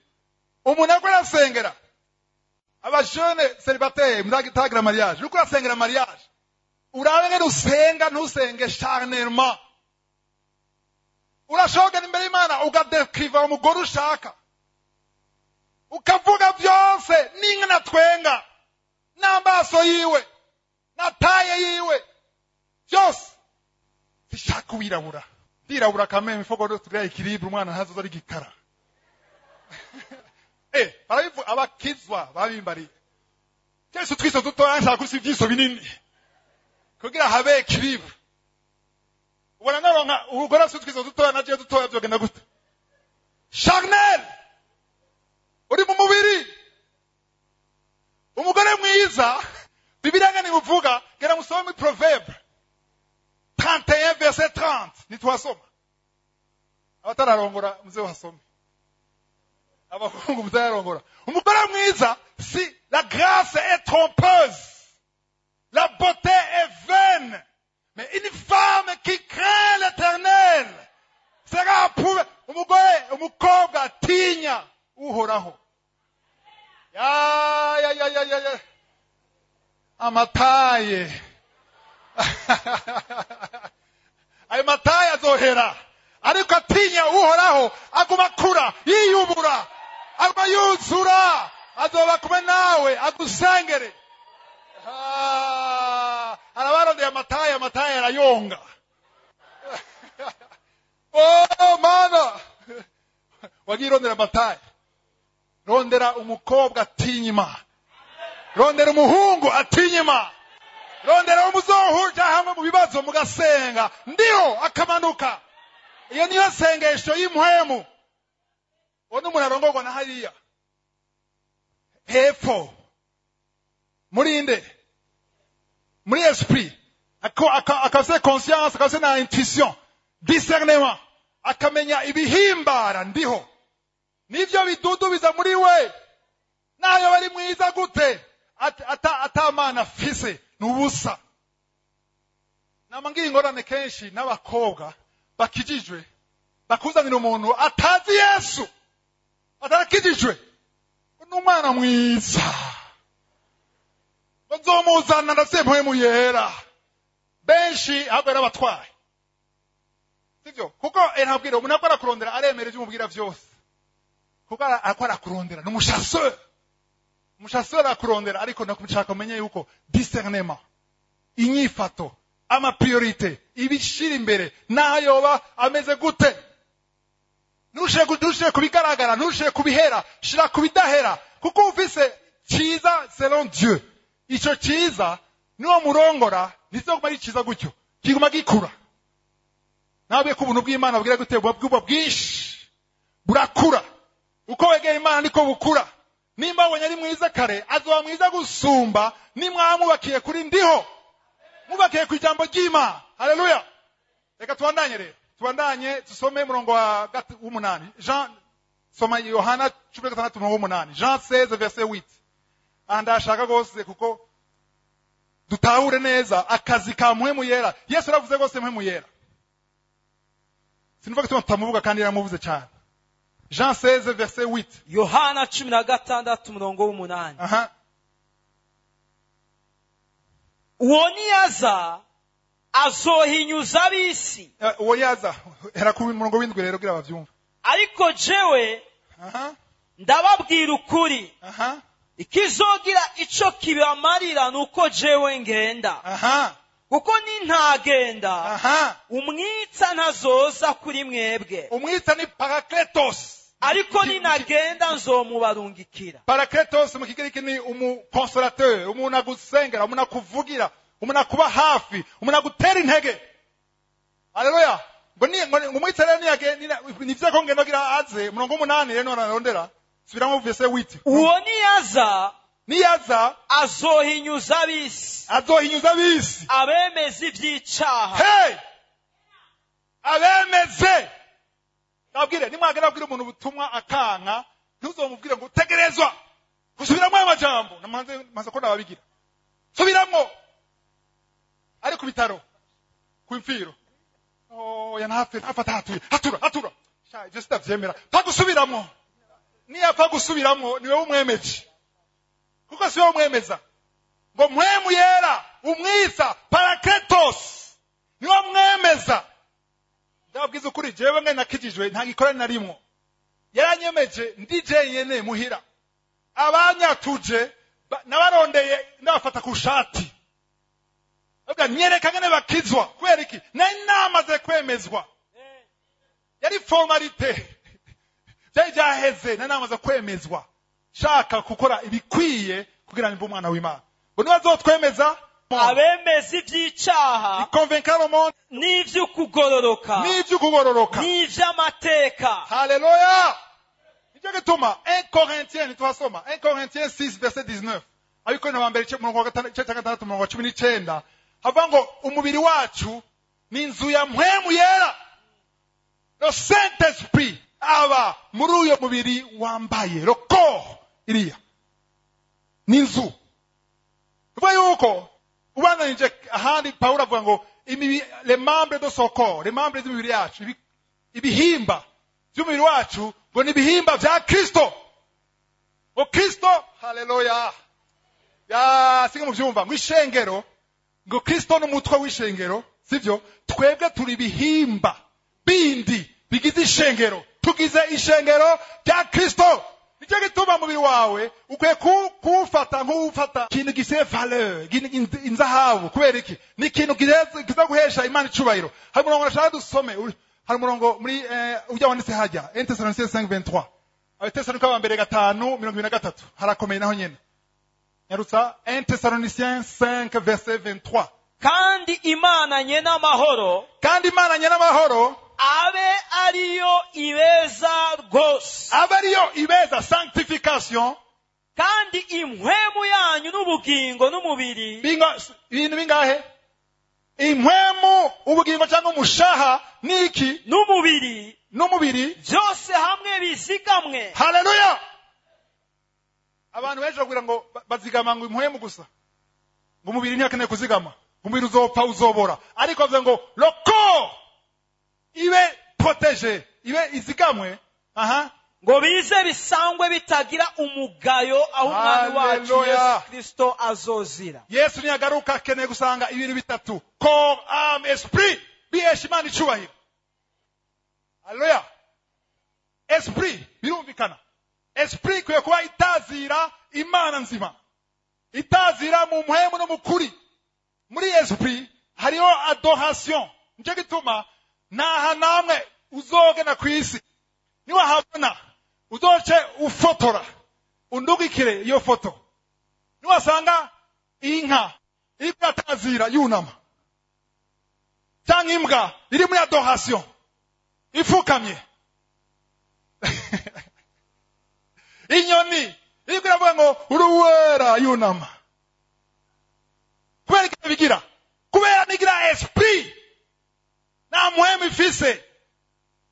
umuntu ariko arasengera abajene seribateri muragitagira mariage uriko urasengera mariage urabe ngene ntusenge charnement urashoga imbere y'imana ugadekiriva umugore ushaka ukavuga byose n'inkana twenga n'amaso yiwe na taye yiwe byose zishaka uwirabura ndirabura kameme ifogo rero turiya ikiribwa umwana ntazoza ari gikara (laughs) eh barabivuga abakizwa babimbariye cyese twiso dutoya nshaka kusi ibyiso binini kugira habe ikiribwa ubona naronka urugora si twiso dutoya na dutoya byogenda gute Charnel uri mu mubiri umugore mwiza bibiranga ntibuvuga gera musome mu provebe 31 verset 30 tante ntituhasoma abatararongora muze uhasome abahungu mutararongora umugore mwiza si la grâce est trompeuse la beauté est vaine mais une femme qui craint l'éternel sera approuvée umugore umukobwa atinya uhoraho amataye ayo mataye azohera ariko atinya uhoraho aguma akura yiyubura aguma yuzura azoba kume nawe agusengere arabarondeye amataye amataye arayonga oh mana wagirondera amataye rondera umukobwa atinya imana rondera umuhungu atinya imana rondera umuzohu hamwe mu bibazo mugasenga ndiho akamanuka iyo niyo sengesho y'imwemu uwo ni umuntu arongorwa na hariya hepfo muri muri esprit akase conscience akase na intuition discernement akamenya ibihimbara ndiho n'ibyo bidudubiza muri we nayo bari mwiza gute atamana afise ni ubusa nambwiye ingorane kenshi n'abakobwa bakijijwe bakuzanira umuntu atazi yesu atarakijijwe ni umwana mwiza ngo nzomuzana ndasempwe mu yera benshi ahubwo yari abatwaye sibyo kuko eh, ntabwira umuntu akora kurondera aremera ibyo umubwira byose kuko ariko arakurondera ni umushaseri umushaseri arakurondera ariko nakushaka umenye yuko diserinema inyifato amapiyorite ibishyira imbere n'aho yoba ameze gute nturushe kubigaragara nturushe kubihera shira kubidahera kuko uvise cyiza selon icyo cyiza niwo murongora ntikiguma ari cyiza gutyo kiguma gikura nawe ko ubuntu bw'imana bwira gute buba bwinshi burakura uko wegera imana niko bukura nimba wabonye ari mwiza kare azaba mwiza gusumba nimwamubakiye kuri ndiho mubakiye ku ijambo ry'imana hareruya reka tubandanye rero tubandanye dusome umurongo wa w'umunani jean soma yohana cumi na gatandatu umurongo w'umunani jean seze verse witi aha ndashaka rwose kuko dutahure neza akazi ka muhemu yera yesu aravuze rwose muhemu yera sinuvuga ko tutamuvuga kandi yaramuvuze cyane Jean 16, verset 8. Yohana cumi na gatandatu umurongo w'umunani uwo azohinyuza ab'isi yaza eh, herakuba umurongo w'indwi rero kugira babyumve ariko jewe ndababwira ukuri ikizogira icyo kibamarira ni uko jewe ngenda aha kuko nintagenda umwitsa ntazoza kuri mwebwe umwitsa ni parakletos ariko ninagenda nzomubarungikira parakletos mu kigiriki ni umukonsolateur umuntu agusengera umuntu akuvugira umuntu akuba hafi umuntu agutera intege haleluya ngo umwitsa rero nivyo ko ngenda kugira aze umurongo w'umunani rero norarondera subiramo vese witi uwo niyaza niyaza azohinyuza ab'isi azohinyuza ab'isi abemeza iby'icyaha hey! abemeze nabwire nimwagera abwira umuntu ubutumwa akanka ntuzamubwire ngo tegerezwa gusubiramo ayo majambo maze ko nababigira subiramo ari ku bitaro ku mfiro oya oh, ntapfe ntapfa atahatuye hatura hatura ibyo sitabyemera pfa gusubiramo niyapfa gusubiramo niwe wumwemeje kuko si we umwemeza ngo mwemu yera umwisa paraketosi niwo mwemeza ndababwiza ukuri jewe mwe nakijijwe nta gikora narimwo yaranyemeje ndije yene muhira abanyatuje nabarondeye ndabafata ku shati bavuga nyereka ngene bakizwa kubera iki nari namaze kwemezwa yari formalite (laughs) byari byaheze nari namaze kwemezwa nshaka gukora ibikwiye kugira ngo umwana w'imana ngo ntibazotwemeza abemeza iby'icyaha n'iby'ukugororoka n'iby'ukugororoka n'iby'amateka hareruya nicyo gituma enkorentiyeni tuhasoma enkorentiyeni sisi vese dizinefu ariko ni mbere igice cya gatandatu mirongo cumi n'icyenda havuga ngo umubiri wacu ni inzu ya mpemu yera lo aba muri uyu mubiri wambaye rokoho iriya n'inzu uva yuko ubandanyije ahandi pawulo avuga ngo remambure do soko remambure z'imibiri yacu ibihimba by'umubiri wacu ngo ni ibihimba bya kirisito ngo kirisito hareroya yasiga mu byumva ngo ishengero ngo kirisito n'umutwe w'ishengero sibyo twebwe turi ibihimba bindi bigize ishengero tugize ishengero rya kirisito nicyo gituma umubiri wawe ukwiye kuwufata nk'uwufata ikintu gisiye valeur inzahabu kubera iki ni ikintu kiza guhesha imana icubahiro hari umurongo nashaka dusome hari umurongo muri ujya wanditse hajya entesalonisiye senke ventura abatesalonike ba mbere gatanu mirongo ibiri na gatatu harakomeye naho nyine nyarutsa entesalonisiye senke verse ventura kandi imananye n'amahoro kandi imananye n'amahoro abe ariyo ibeza rwose abe ariyo ibeza sanctification kandi impwemu yanyu n'ubugingo n'umubiri ibintu bingahe impwemu ubugingo cyangwa umushaha ni iki n'umubiri n'umubiri byose hamwe bizigamwe haleluya abantu benshi bakubwira ngo bazigama ngo impwemu gusa ngo umubiri ntiyakeneye kuzigama umubiri uzopfa uzobora ariko bavuga ngo roko ibe proteje ibe izigamwe ngo bize bisangwe bitagira umugayo aho umwami wacu yesu kirisito azozira yesu niyagaruka akeneye gusanga ibintu bitatu ko ame esprit bihesha imana icyubahiro haleluya esprit birumvikana esprit ikwiye kuba itazira imana nzima itazira mu muhemu no mu kuri muri esprit hariho adoration nicyo gituma ntaha namwe uzogena ku isi niwahabona uzoce ufotora undugikire iyo foto niwasanga inka iri kuratazira yunama cyangwa imbwa iri muri adoration ifukamye (laughs) inyoni iri kuravuga ngo uruwera yunama kubera ikintu bigira kubera nigira esprit nta muhemu ifise eh.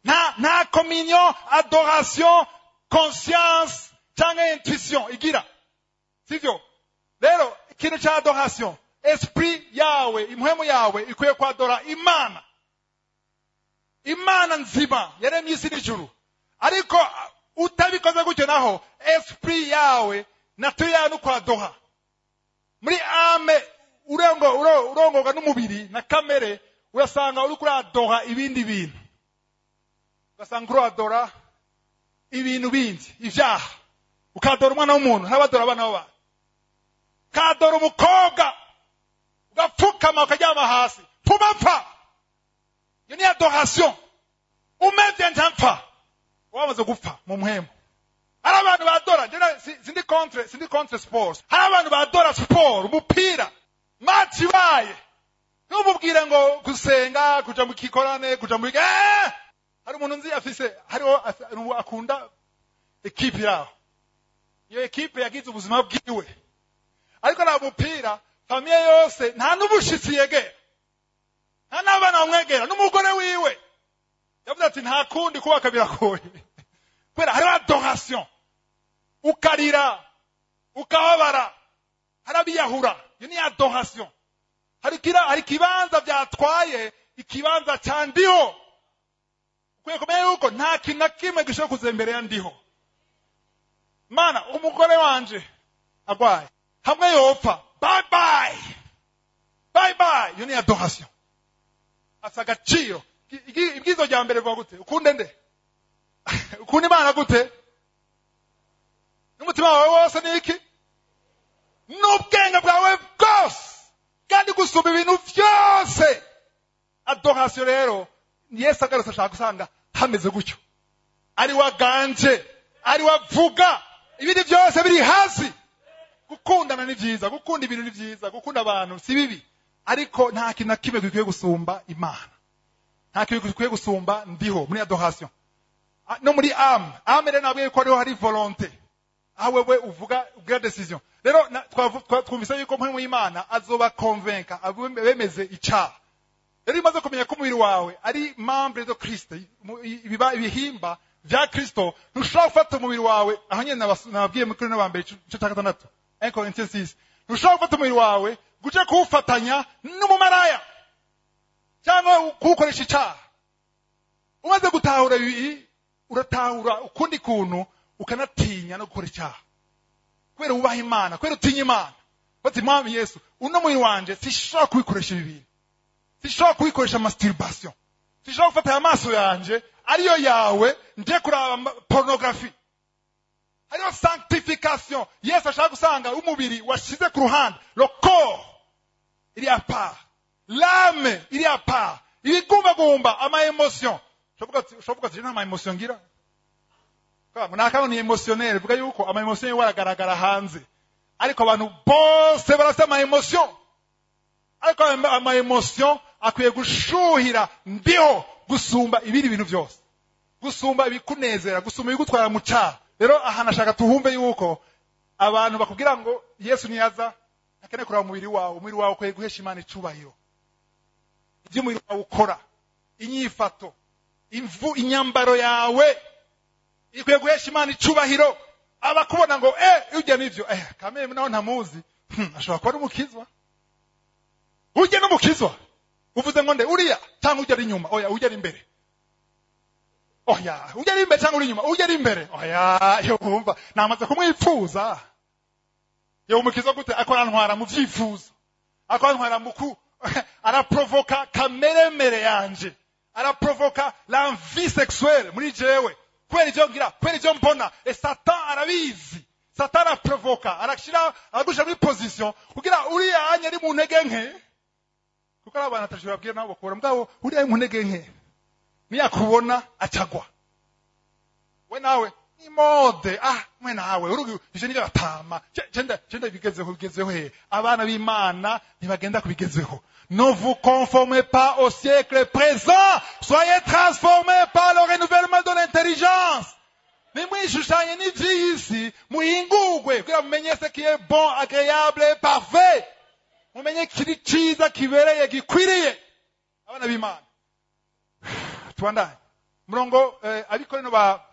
nta nta kominyo adorasiyo konsiyanse cyangwa intuwisiyo igira sibyo rero ikintu cya adorasiyo esipuri yawe imuhemu yawe ikwiye kwadora imana imana nzima yaremye isi n'ijuru ariko utabikoze gutyo naho esipuri yawe natu yawe kwadoha muri ame urongorwa n'umubiri na kamere uyasanga uri kuradora ibindi bintu ugasanga uradora ibintu bindi ibyaha ukadora umwana w'umuntu n'abadora abana b'abantu ukadora umukobwa ugapfukama ukaryama hasi pfuma pfa iyo ni adorasiyo umeze nka mpfa gupfa mu muhembo hari abantu badora sindi kontre sindi kontre siporo hari abantu badora siporo umupira mati ibaye ntumubwire ngo gusenga kuja mu kikorane eh! kuja mu hari umuntu nzi afise hariho akunda ekipe yaho iyo ekipe yagize ubuzima bwiwe ariko nta mupira famiye yose nta n'ubushitsi yegera nta n'abana bamwegera n'umugore wiwe yavuze ati nta kundi kubaka biragoye (laughs) kubera hariho adorasiyo ukarira ukababara harabiyahura iyo ni adorasiyo hari ikibanza byatwaye ikibanza cya ndiho ukwiye kumenya yuko nta kintu na kimwe gishobora kuzemberera ndiho mana umugore wanje agwaye hamwe yopfa bayi bayi bayi bayi iyo ni ya donasiyo asa agaciro ibyizo rya mbere bivuga gute ukunde nde (laughs) ukunda imana gute n'umutima wawe wose ni iki n'ubwenge bwawe bwose kandi gusumba ibintu byose adorasiyo rero yesu agarutse ashaka gusanga hameze gutyo ari waganje ari wavuga ibindi byose biri hasi gukundana ni byiza gukunda ibintu ni byiza gukunda abantu si bibi ariko nta kintu na kimwe gikwiye gusumba imana nta kintu gikwiye gusumba ndiho muri adoration ah, no muri ame ame rero nabwiye ko ariho hari volonte aho wewe uvuga ubwira decision rero twumvise yuko mpamvu y'imana azoba konvenka bemeze icyaha rero iyo umaze kumenya ko umubiri wawe ari mambure zo kirisite ibihimba bya kirisito ntushobora gufata umubiri wawe aho nababwiye muri kuri no cya gatandatu ariko insesi ntushobora gufata umubiri wawe guca kuwufatanya n'umumaraya cyangwa kuwukoresha icyaha umaze gutahura ibi uratahura ukundi kuntu ukanatinya no gukora icyaha kubera wubaha imana kubera utinya imana bati mwami yesu uno mubiri wanjye sishobora kubikoresha ibi bintu sishobora kubikoresha amasitiribatisiyo sishobora gufata aya maso yanjye ariyo yawe njye kuraba porunogarafi hariyo sanctification yesu ashaka gusanga umubiri washyize ku ruhande rokoro iri pa lame iri pa ibigumbagumba ama emosiyo ushavuga ati nta ma emosiyo ngira ni akabona bivuga yuko ama ye waragaragara hanze ariko abantu bose barasa ama emotion ariko ama akwiye gushuhira ndiho gusumba ibindi bintu byose gusumba ibikunezera gusumba ibigutwara mu cyaha rero aha nashaka tuhumve yuko abantu bakubwira ngo yesu ntiyaza akeneye kureba umubiri wawe umubiri wawe ukwiye guhesha imana icubahiro ibyo umubiri wawe ukora inyifato imvu inyambaro yawe ikwiye guhesha imana icyubahiro abakubona ngo eh ujya n'ibyo eh kamere nawe ntamuzi hmm, ashobora kuba ari umukizwa ujya n'umukizwa uvuze ngo nde uriya cyangwa ujya ari inyuma oya ujya ari imbere oya ujya ari imbere cyangwa uri inyuma ujya ari imbere oya yo wumva namaze kumwifuza yo umukiza gute akorantwara mu byifuzo akorantwara mu ku (laughs) araprovoka kameremere yanjye araprovoka l'envie sexuelle muri jewe kubera ibyo ngira kubera ibyo mbona e, satan arabizi satana araprovoka arashyira agushyira muri pozisiyo kugira uriya anya ari mu ntege nke kuko ari abantu atajya babwira nabo bakura mbwabo uriya ari mu ntege nke ntiyakubona acagwa we nawe imode ah mwe nawe urugi ije ni gatama genda genda bigezeho bigezeho he abana b'Imana ntibagenda kubigezeho ne vous conformez pas au siècle présent soyez transformés par le renouvellement de l'intelligence nimwishushanye n'iby'iyisi muhingurwe kugira mumenye se kiye bon agréable et parfait mumenye kiri cyiza kibereye gikwiriye abana b'imana (sighs) tuandaye murongo eh, no ba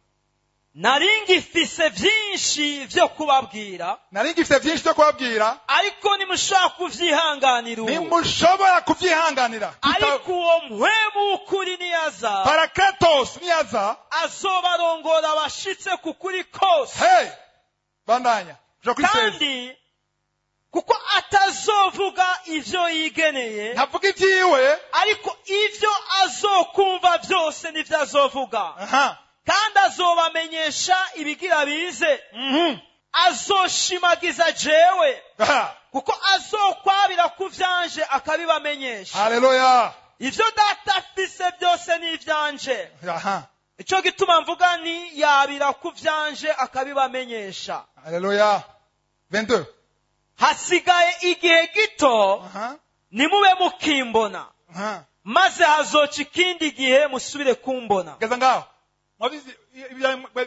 nari ngifise byinshi byo kubabwira nari ngifise byinshi kubabwira ariko nimushobora kubyihanganira ubu nimushobora kubyihanganira ariko uwo muhemu w'ukuri niyaza parakatosi niyaza azobarongora abashitse ku kuri kose hey! bandanya kandi kuko atazovuga ivyo yigeneye ntavuga ivyiwe ariko ivyo azokumva byose nivyo azovuga uh -huh. kandi azobamenyesha ibigira bize mhm. azoshimagiza jewe kuko azokwabira ku byanje akabibamenyesha haleluya ibyo data afise byose ni ibyanje icyo gituma mvuga ni yabira ku byanje akabibamenyesha hasigaye igihe gito nimube mukimbona maze hazoca ikindi gihe musubire kumbona ngeza ngaho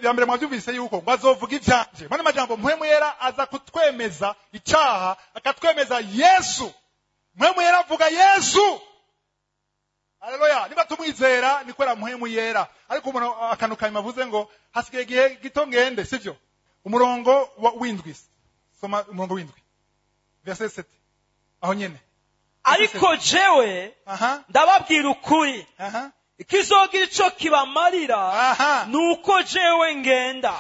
bya mbere mwabyumvise yuko ngo azovuga ibyanjye mane majambo muhemuyera aza kutwemeza icyaha akatwemeza yesu muhemuyera avuga yesu aleluya niba tumwizera ni kubera muhemuyera ariko umuntu akantu kanyuma ngo hasigaye igihe gito ngende sibyo umurongo w'indwi soma umurongo w'indwi verse sete aho nyine ariko jewe ndababwira ukuri ikizogira icyo kibamarira ni jewe ngenda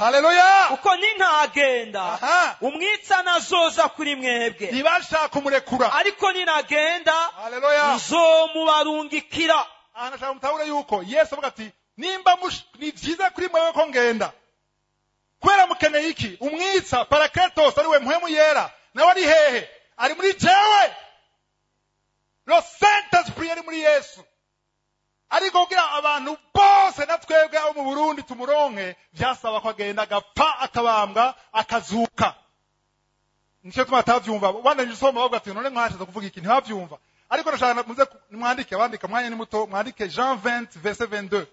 kuko ninagenda umwitsa nazoza kuri mwebwe ntibashaka kumurekura ariko ninagenda nzomubarungikira aha nashaka mutahura yuko yesu avuga ati nimba ni byiza kuri mwewe ko ngenda kubera mukeneye iki umwitsa ari we mpemu yera nawe ari hehe ari muri jewe lo senta ari muri yesu ariko kugira abantu bose na twebwe abo mu burundi tumuronke byasaba ko agenda agapfa akabambwa akazuka nicyo tuma atabyumva wandanyije usoma bavuga ati none mwashaza kuvuga iki ntibabyumva ariko ndashaka muze mwandike abandika mwanya ni muto mwandike jean vent verse 22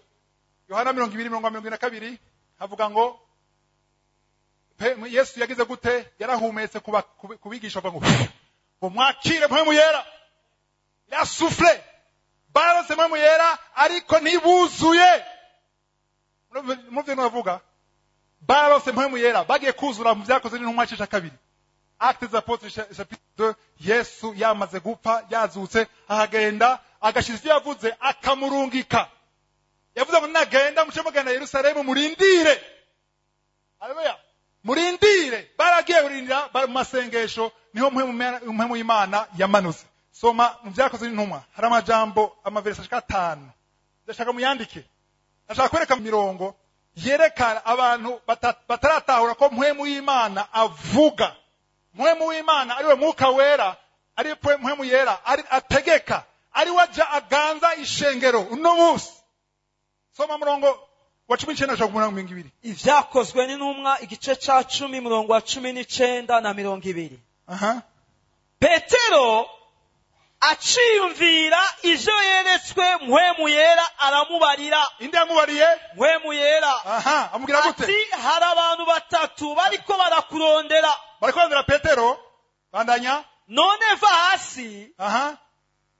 yohana mirongo ibiri mirongo mirongo na kabiri havuga ngo yesu yagize gute yarahumetse kubigisha avuga ngo ngo mwakire mpemu yera irasufure barabasemwe yera ariko ntibuzuye mubyo navuga barose mpamvu yera bagiye kuzura mu byakozwe n'intumwa cy'ica kabiri acte des apôtres chapitre yesu yamaze gupfa yazutse ahagenda agashyira ibyo yavuze akamurungika yavuze ngo nagenda muce mugana yerusalemu murindire haleluya murindire baragiye kurindira mu masengesho niho mpemu y'imana yamanutse soma mu byakozwe n'intumwa hari amajambo amaveresi ashaka atanu ndashaka muyandike ashaka kwereka mirongo yerekana abantu bataratahura ko mpwemu y'imana avuga mpwemu w'imana ariwe mwuka wera ari mpwemu yera ari ategeka ari we aganza ishengero uno munsi soma murongo wa cumi n'icyenda ushobora kumurongo mirongo ibiri ibyakozwe n'intumwa igice cya cumi mirongo wa cumi n'icyenda na mirongo ibiri petero aciyumvira ivyo yeretswe muhemu yera aramubarira inde yamubariye muhemu yera aha amubwira gute ati hari abantu batatu bariko barakurondera bariko barondera petero bandanya none va hasi aha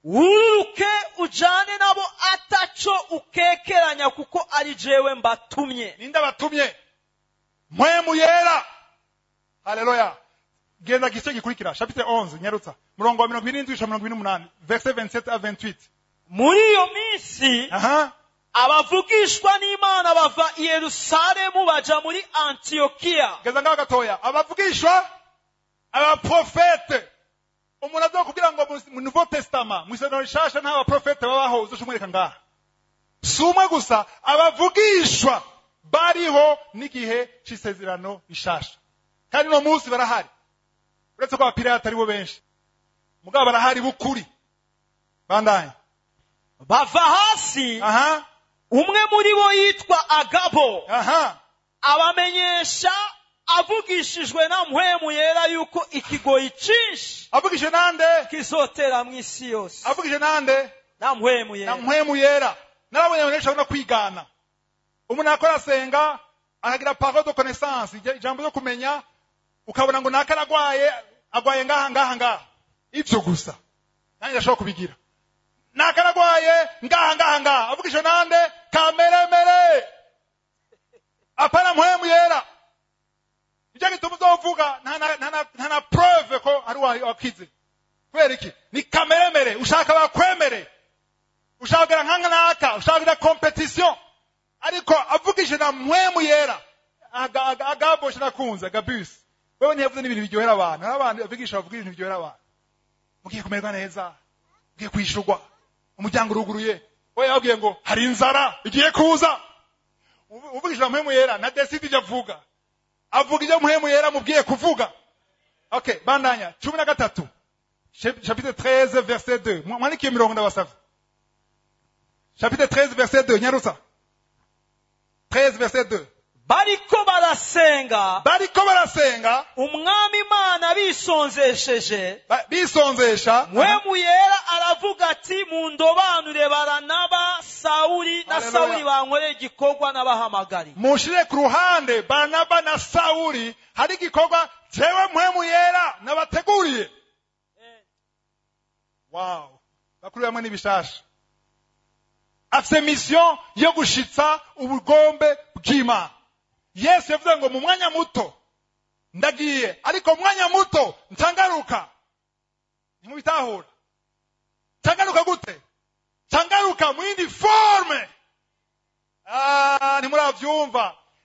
wuruke ujane nabo ataco ukekeranya kuko ari jewe mbatumye ninde batumye muhemu yera haleluya genda igice gikurikira chapitre 11 nyarutsa murongo wa mirongo ibiri n'indwi mirongo ibiri n'umunani verse 27 a 28 muri iyo minsi aha abavugishwa n'imana bava i yerusalemu baja muri antiyokiya geza ngaho gatoya abavugishwa abaprofete umuntu azokubwira ngo mu nouveau testament mu isezerano rishasha nta baprofete babaho uzoca umwereka ngaha si umwe gusa abavugishwa bariho n'igihe c'isezerano rishasha kandi uno munsi barahari uretse ko abapirate ari benshi mugabo barahari bukuri bandanye bava hasi umwe muri bo yitwa agabo abamenyesha avugishijwe na mpwemu yera yuko ikigoyi cyinshi avugije nande kizotera mu isi yose avugije nande na mpwemu yera na mpwemu yera n'ababonye benshi babona kwigana umuntu akora asenga akagira parole de connaissance ijambo ryo kumenya ukabona ngo naka aragwaye agwaye ngaha ngaha ngaha ibyo gusa nanjye ndashobora kubigira nakanagwaye ngaha ngaha ngaha avuga ijana nande kameremere apana mpwemu yera ibyo gituma uzovuga nta na prove ko ari wakize kubera iki ni kameremere ushaka bakwemere ushaka kugira nkanga naka ushaka kugira competition ariko avuga ijana mpwemu yera agabo shinakunze agabuse wewe ntiyavuze n'ibintu biryohera abantu hari abantu bavugisha bavuga ibintu biryohera abantu mugiye kumererwa neza mugiye kwishyurwa umuryango uruguruye we yababwiye ngo hari inzara igiye kuza uvugisha muhemu yera na deside ijya avuga avuga ibyo muhemu yera mubwiye kuvuga okay bandanya cumi na gatatu chapitre 13 verset 2 mwandikiye mirongo ndabasaba chapitre 13 verset 2 nyarusa 13 verset 2 bariko barasenga bariko barasenga umwami imana bisonzesheje bisonzesha mwe muyera aravuga ati mundobanure baranaba sawuli na sawuli bankoreye igikorwa n'abahamagari mushire ku ruhande baranaba na sawuli hari igikorwa jewe mwe muyera nabateguriye wow bakuru hamwe n'ibishasha afite misiyo yo gushitsa ubugombe bw'imana yesu yavuze ngo mu mwanya muto ndagiye ariko mu mwanya muto nsangaruka ntimubitahura nsangaruka gute nsangaruka mu yindi forume ah, ntimurabyumva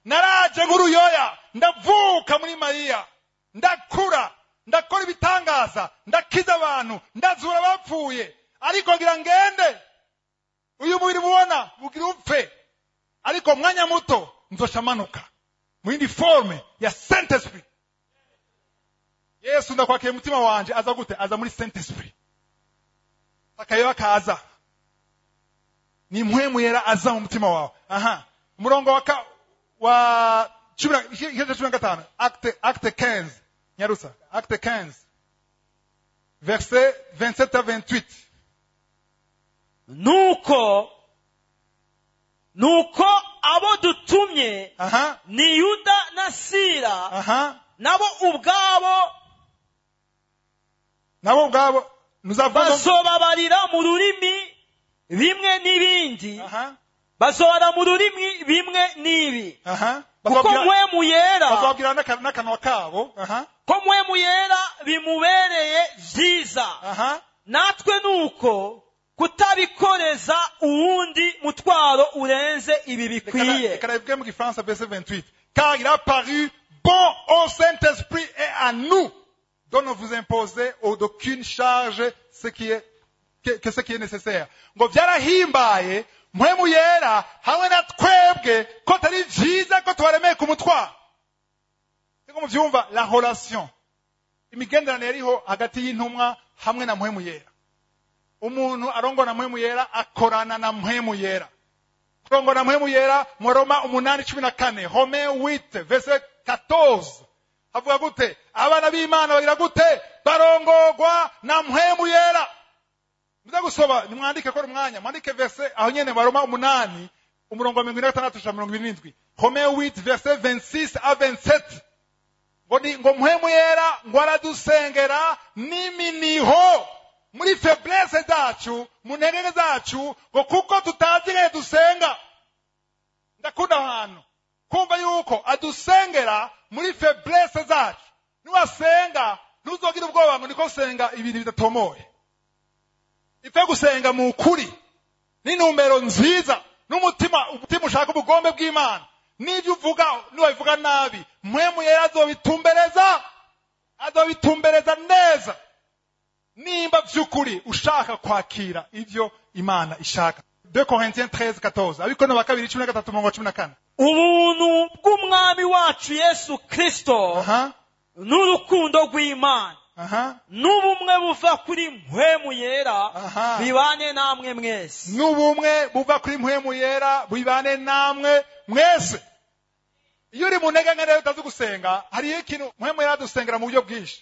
naraje nk'uruyoya ndavuka muri mariya ndakura ndakora ibitangaza ndakiza abantu ndazura abapfuye ariko ngira ngende uyu mubiri mubona ugira upfe ariko mwanya muto nzoshamanuka mu ya saint esprit yesu ndakwakira umutima wanjye aza gute aza muri saint esprit akayeho akaza ni impwemu yera aza mu mutima wawe aha umurongo wa wa cumi na gatanu acte acte 15 nyarusa acte 15 verset 27 à 28 nuko nuko abo dutumye ni yuda na sira nabo ubwabo nabo ubwabo basobabarira mu rurimi bimwe n'ibindi basobanura mu rurimi bimwe n'ibi kuko mwe muyera kabo ko mwemu yera bimubereye byiza natwe nuko uko kutabikoreza uwundi mutwaro urenze ibi bikwiye car il a paru bon au Saint-Esprit et à nous de ne vous imposer d'aucune charge ce qui est, que, ce qui est nécessaire. ngo byarahimbaye mwe muyera hawe na twebwe ko atari byiza ko twaremeye ku mutwaro niko la relation imigenderanire iriho hagati y'intumwa hamwe na mwe muyera umuntu arongora na muhemu yera akorana na muhemu yera kurongora na muhemu yera mu roma umunani cumi na kane home wite vese katoze havuga gute abana b'imana bagira gute barongorwa na muhemu yera muze gusoma nimwandike kora umwanya mwandike vese aho nyene baroma umunani umurongo wa mirongo ine gatandatu ijana mirongo ibiri home wite vese vensisi a ngo ni ngo muhemu yera ngo aradusengera n'iminiho muri feburese zacu mu ntege zacu ngo kuko tutazire dusenga ndakunda ahantu kumva yuko adusengera muri feburese zacu niwasenga ntuzogire ubwoba ngo niko gusenga ibintu bidatomoye ipfe gusenga mu kuri n'intumbero nziza n'umutima umutima ushaka ubugombe bw'imana n'ibyo uvuga ntiwabivuga nabi mwe muyera azobitumbereza azobitumbereza neza nimba by'ukuri ushaka kwakira ibyo imana ishaka dekorentien 13 ariko na kabiri cumi na gatatu mirongo cumi na kane ubuntu bw'umwami wacu yesu kirisito n'urukundo rw'imana n'ubumwe buva kuri mpwemu yera bibane namwe mwese n'ubumwe buva kuri mpwemu yera bibane namwe mwese iyo uri mu ntege nke utazi gusenga hariyo ikintu mpwemu yera dusengera mu buryo bwinshi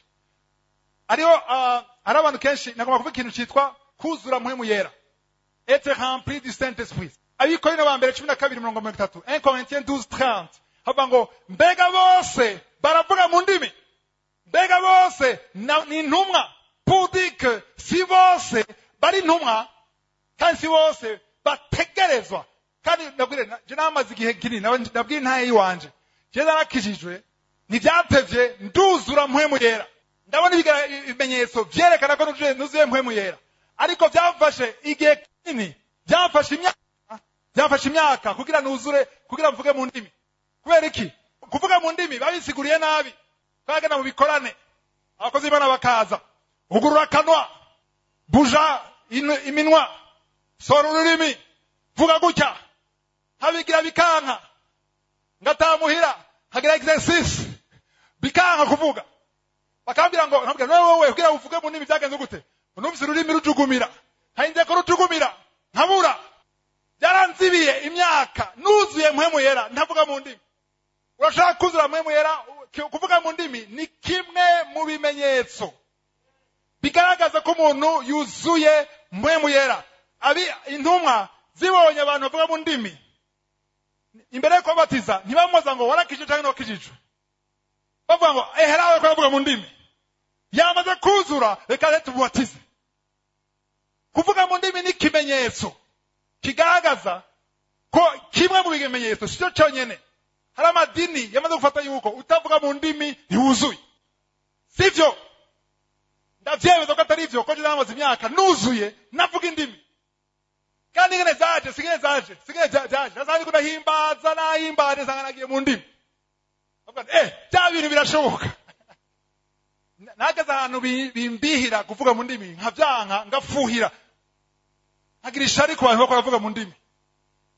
ariyo uh, ari abantu kenshi nagomba kuvuga ikintu cyitwa kuzura muhemu yera ete rempli du saint esprit abikorino ba cumi na kabiri mirongo mirongo itatu un corintien douze trente havuga ngo mbega bose baravuga mu ndimi mbega bose ni intumwa pudike si bose bari intumwa kandi si bose bategerezwa kandi nabwire namaze igihe kinini nabwire ntaye iwanje jye narakijijwe ntibyatevye nduzura muhemu yera ndabona ibimenyetso byerekana ko nuzuye mpemu yera ariko byafashe igihe kinini byafashe imyaka byafashe imyaka kugira nuzure kugira mvuge mu ndimi kubera iki kuvuga mu ndimi babisiguriye nabi twagana mu bikorane abakozi b'imana bakaza ugurura akanwa buja iminwa sora ururimi vuga gutya habigira bikanka ngatamuhira hagira exercise bikanka kuvuga bakambwira ngo nkabwira nawe wowe kugira uvuge mu ndimi byagenze gute numvise ururimi rujugumira nkahinze ko nkabura byaranzibiye imyaka nuzuye mpemu yera ntavuga mu ndimi urashaka kuzura mpemu yera kuvuga mu ndimi ni kimwe mu bimenyetso bigaragaza ko umuntu yuzuye mpemu yera abi intumwa zibonye abantu bavuga mu ndimi imbere yo kubabatiza ntibamubaza ngo warakije cyangwa ntiwakijijwe bavuga ngo eherawe ko aravuga mu ndimi yamaze kuzura reka rero tububatize kuvuga mu ndimi ni ikimenyetso kigaragaza ko kimwe mu bimenyetso si cyo cyonyine hari amadini yamaze gufata yuko utavuga mu ndimi yuzuye si byo ndabyemeza ko atari byo ko ngeze namaze imyaka nuzuye navuga indimi kandi ingene zaje sigene zaje sigene zaje nazandi kunahimbaza nahimbaje nsanga nagiye mu ndimi eh bya bintu birashoboka nageze ahantu bimbihira kuvuga mu ndimi nkabyanka ngafuhira nkagira ishari ku bantu bakora bavuga mu ndimi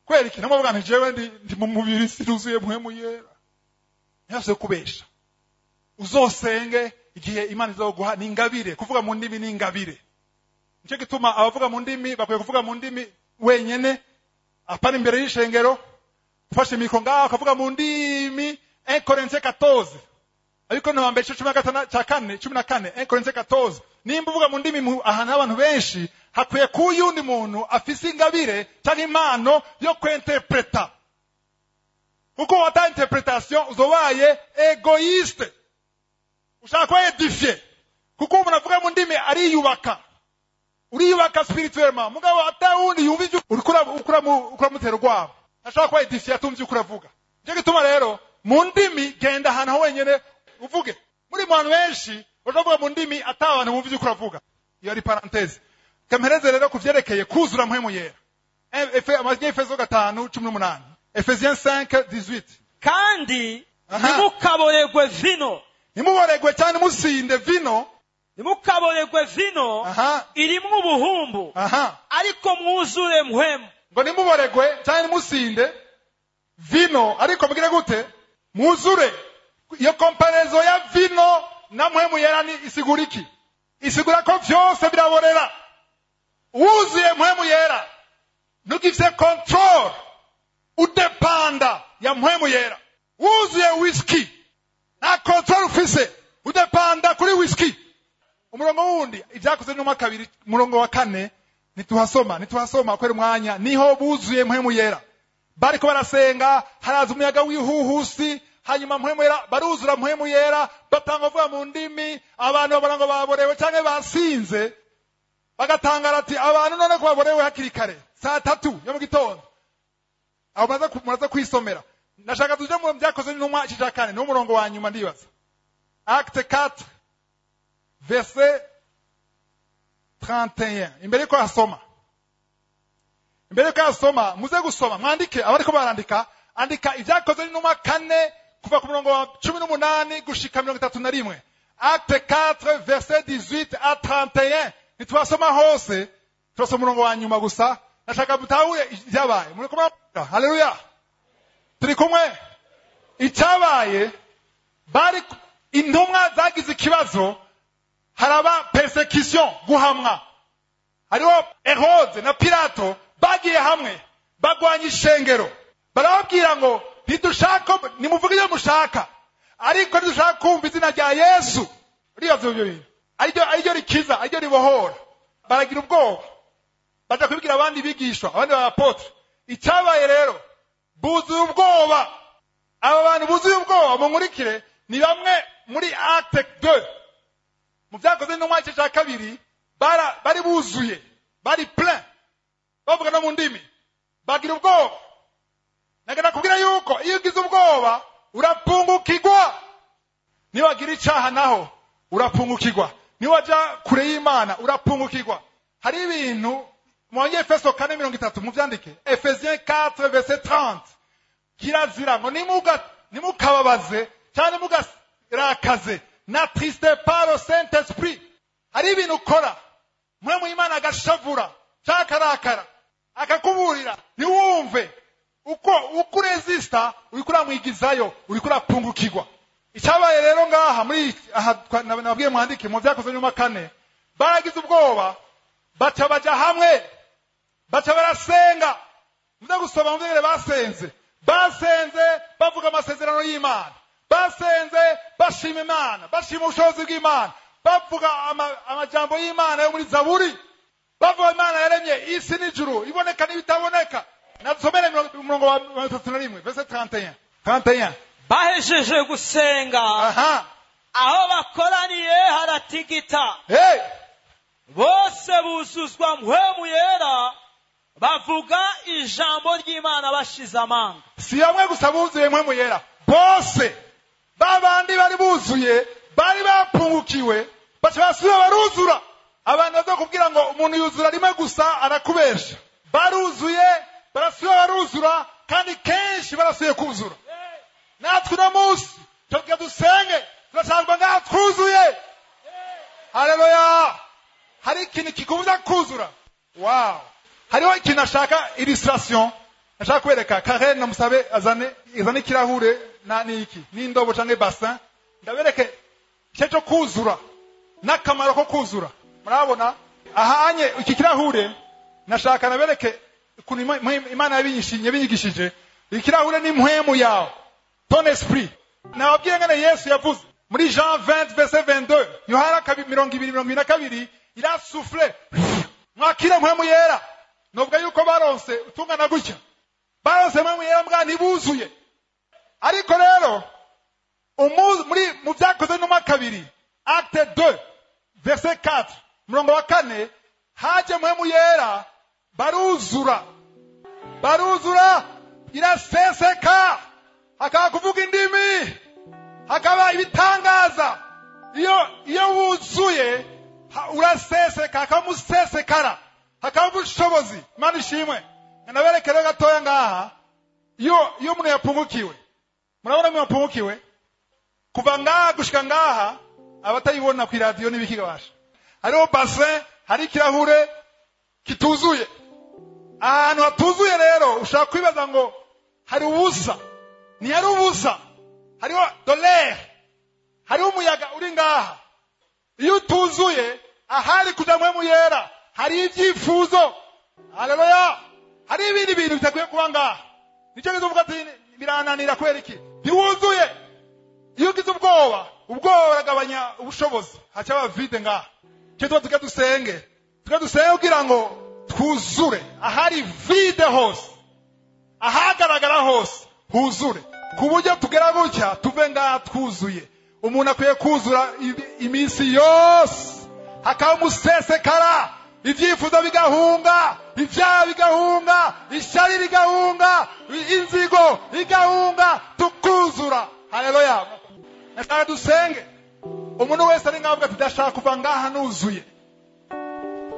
kwera ikintu bavuga nti jewe ndi mu mubiri siruzuye muhemu yera ntiyose kubesha uzosenge igihe imana guha ni ingabire kuvuga mu ndimi ni ingabire nicyo gituma abavuga mu ndimi bakwiye kuvuga mu ndimi wenyine apana imbere y'ishengero ufashe mikoro ngaho akavuga mu ndimi ekorense katoze ariko ntuhambere igice cumi cya kane cumi na kane enkorense gatoza nimba uvuga mu ndimi ahantu abantu benshi hakwiye kuba uyundi muntu afise ingabire cyangwa impano yo kwentepureta kuko wataye interpretation uzobaye egoyiste ushaka kuba edifiye kuko umuntu avuga mu ndimi ariyubaka uriyubaka spirituellement mugabo atawundi yumva ibyo uramutera urwabo ashobora kuba edifiye atumva ibyo uravuga nicyo gituma rero mu ndimi genda ahantu wenyine uvuge muri bantu benshi baravuga mu ndimi ataba abantu bumva ibyo uravuga iyo ari parantezi kamereze rero ku byerekeye kuzura mpemu yera e-, amajwi y'efeso gatanu cumi n'umunani efesiyen senke dizwiti kandi ntimukaboregwe vino ntimuboregwe cyane musinde vino ntimukaboregwe vino irimwo ubuhumbu ariko mwuzure mpwemu ngo ntimuboregwe cyane musinde vino ariko mbwire gute mwuzure iyo komparezo ya vino namwe muyerani isigura iki isigura ko byose biraborera wuzuye mpwemu yera ntugifite control udepanda ya mpwemu yera wuzuye whisky nta control ufise udepanda kuri whisky umurongo wundi ibyakoze n'umwa kabiri umurongo wa kane ntituhasoma ntituhasoma kwera umwanya niho buzuye mpwemu yera bariko barasenga haraza umuyaga w'ihuhusi hanyuma mpwemu yera baruzura mpwemu batanga vuga mu ndimi abantu babona ngo baborewe cyangwa basinze bagatangara ati abantu none ko baborewe hakiri kare saa tatu yo mu gitondo aho muraza kwisomera nashaka tujye mu byakozwe n'intumwa ikica kane niwo murongo wa nyuma ndibaza acte 4 verse 31 imbere yuko asoma imbere yuko asoma muze gusoma mwandike abariko barandika andika ibyakoze n'intumwa kane kuva ku murongo wa cumi n'umunani gushika mirongo itatu na rimwe acte 4 verset 18 a 31 ntitubasoma hose turasoma umurongo wa nyuma gusa nashaka mutahure ibyabaye muri kumwe haleluya turi kumwe icyabaye bari intumwa zagize ikibazo haraba persecution guhamwa hariho erode na pilato bagiye hamwe bagwanya ishengero barababwira ngo ntidushaka nimuvuge ibyo mushaka ariko ntidushaka kumva izina rya yesu ririya byo bintu ariryo rikiza ariryo ribohora baragira ubwoba bajya kubibwira abandi bigishwa abandi babapotre icyabaye rero buzuye ubwoba aba bantu buzuye ubwoba munkurikire ni bamwe muri acte de mu byakoze n'umwanya igice cya kabiri bari buzuye bari plein bavuga no mu ndimi bagira ubwoba nagenda kubwira yuko iyo ugize ubwoba urapfungukirwa niba icyaha naho urapfungukirwa niba kure y'imana urapfungukirwa hari ibintu mwongeye efeso kane mirongo itatu mubyandike efesien katire vese tarante kirazira ngo nimukababaze cyangwa nimugarakaze na tirisite paro sente sipuri hari ibintu ukora mwe mu imana agashavura cyangwa akarakara akakuburira ntiwumve uko uko uresisita uri kuramwigizayo uri icyabaye rero ngaha muri aha nababwiye mwandike mu byakoze nyuma kane baragize ubwoba baca bajya hamwe baca barasenga mujya gusoma mu byere basenze basenze bavuga amasezerano y'imana basenze bashima imana bashima ubushobozi bw'imana bavuga amajambo y'imana yo muri zaburi bavuga imana yaremye isi n'ijuru iboneka n'ibitaboneka nasomere umurongo wa tatu na rimwe vese taranteya taranteya bahejeje gusenga aho bakoraniye haratigita bose buzuzwa mpwemu yera bavuga ijambo ry'imana bashize amanga si bamwe gusa buzuye mpwemu yera bose babandi bari buzuye bari bapungukiwe baca basubira baruzura abantu baza ngo umuntu yuzura rimwe gusa arakubesha baruzuye barasiba baruzura kandi kenshi barasuye kuzura natwe uno munsi tubwira dusenge turasanga ngaha twuzuye hareruya hari ikintu kikunda kuzura wawu hariho ikintu ashaka irisirasiyo ashaka kwereka karere namusabe azane izane ikirahure n'iki n'indobo cyangwa ibasa ndabereke igice cyo kuzura n'akamaro ko kuzura murabona ahanye iki kirahure nashaka nabereke kuntu imana yabinyishimye binyigishije ikirahure ni mpwemu yawe ton esprit nababwiye ngana yesu yavuze muri jean 20 verset 22 yohana mirongo ibiri mirongo ibiri na kabiri irasufure mwakira mpwemu yera novuga yuko baronse utungana gutya baronse mpwemu yera mbwa ntibuzuye ariko rero muri mu byakoze numa kabiri acte 2 verset 4 murongo wa kane haje mpwemu yera baruzura baruzura iraseseka hakaba kuvuga indimi hakaba ibitangaza iyo iyo wuzuye uraseseka hakaba umusesekara hakaba ubushobozi imana ishimwe naberekereho gatoya ngaha iyo iyo umuntu yapungukiwe murabona umuntu yapungukiwe kuva ngaha gushika ngaha abatayibona ku iradiyo n'ibikigabasha hariho basin hari ikirahure kituzuye ahantu hatuzuye rero ushaka kwibaza ngo hari ubusa ntihari ubusa hariho dorere hariho umuyaga uri ngaha iyo utuzuye ahari kujyamo yera hari ibyifuzo hareruya hari ibindi bintu bitakwiye kuba ngaha nicyo ngize uvuga ati birananira kubera iki ntiwuzuye iyo ugize ubwoba ubwoba buragabanya ubushobozi hacyaho vide ngaha cyo tujya dusenge tujya dusenge kugira ngo huzure ahari vide hose ahagaragara hose huzure ku buryo tugera gutya tuve ngaha twuzuye umuntu akwiye kuzura iminsi yose hakaba umusesekara ibyifuzo bigahunga ibyaha bigahunga ishyari rigahunga inzigo igahunga tukuzura hareruya dusenge umuntu wese ari nkavuga tudashaka kuva ngaha nuzuye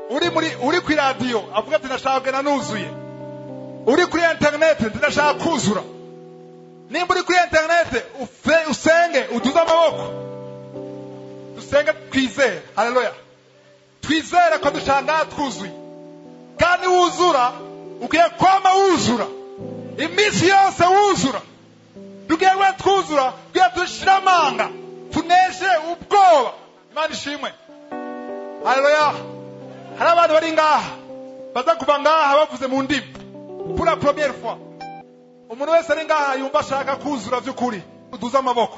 uri muri uri ku iradiyo avuga ati ndashaka nanuzuye uri kuri interineti ndashaka kuzura nimba uri kuri interineti usenge uduze amaboko dusenge twizere hareruya twizere ko dushanga twuzuye kandi wuzura ukwiye kwama wuzura iminsi yose wuzura dugiye twuzura tugiye dushira amanga tuneshe ubwoba imana ishimwe hareruya hari abantu bari ngaha baza kuva ngaha bavuze mu ndimi pura premiere fois umuntu wese ari ngaha yumva ashaka kuzura by'ukuri uduze amaboko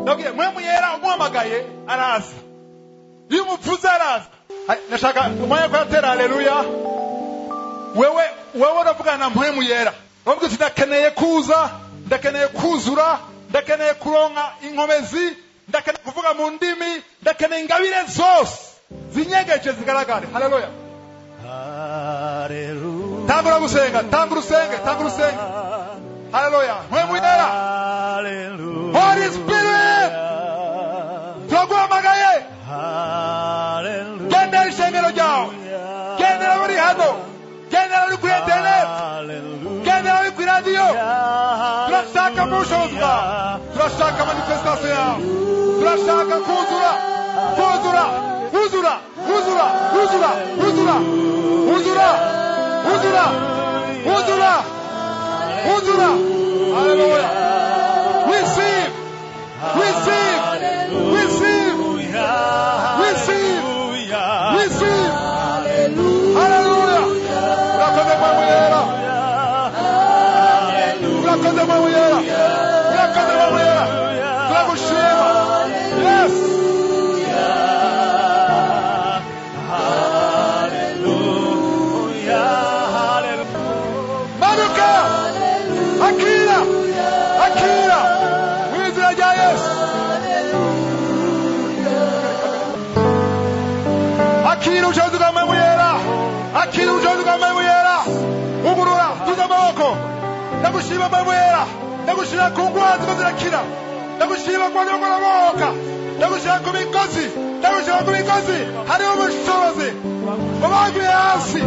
ndabwiye mwe muyera umuhamagaye araza iyo umupfuze araza nashaka umwanya ko yatera haleluya wewe wewe uravugana na mpemu yera urabwira uti kuza ndakeneye kuzura ndakeneye kuronka inkomezi ndakeneye kuvuga mu ndimi ndakeneye ingabire zose zinyegeje zigaragare haleluya tangura gusenga tangura usenge tangura usenge haleluya holy spirit turaguhamagaye gendera ishengero ryawe gendera buri hano gendera uri kuri interineti gendera uri kuri radiyo turashaka ubushobozi bwawe turashaka yawe turashaka kuzura kuzura huzura, huzura, huzura, huzura, huzura, huzura, huzura, huzura. Hallelujah. Receive. Receive. kunguwadzi kuzilakira ndakushila kwalira kwala boka ndakushila kumikosi ndakushila kumikosi haliwo mushozi babagwire asi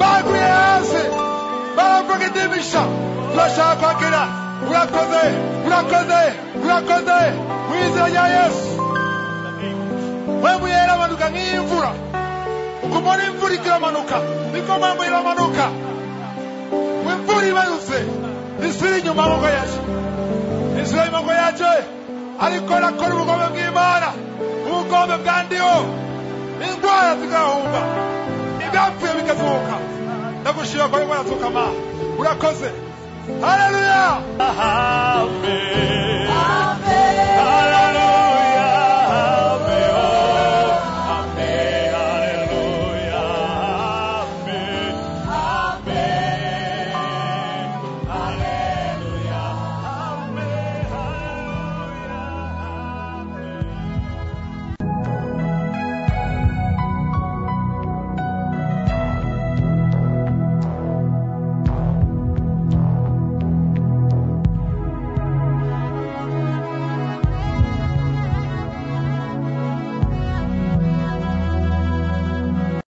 bagwire asi babakukidimisha tulashakakira ulakoze ulakoze ulakoze mwizira lya yesu mwemuyera manuka ng'imvula ukumona imvula ikilomanuka niko mwemuyira manuka mwimvula ibayuze risubire inyuma amaboko yacu risubire amaboko yacu ariko nakora ubugome bw'imana ubugome bwandiho indwara zigahumba ibyapfuye bigasohoka ndagushima kwa bimwe na urakoze haleluya amen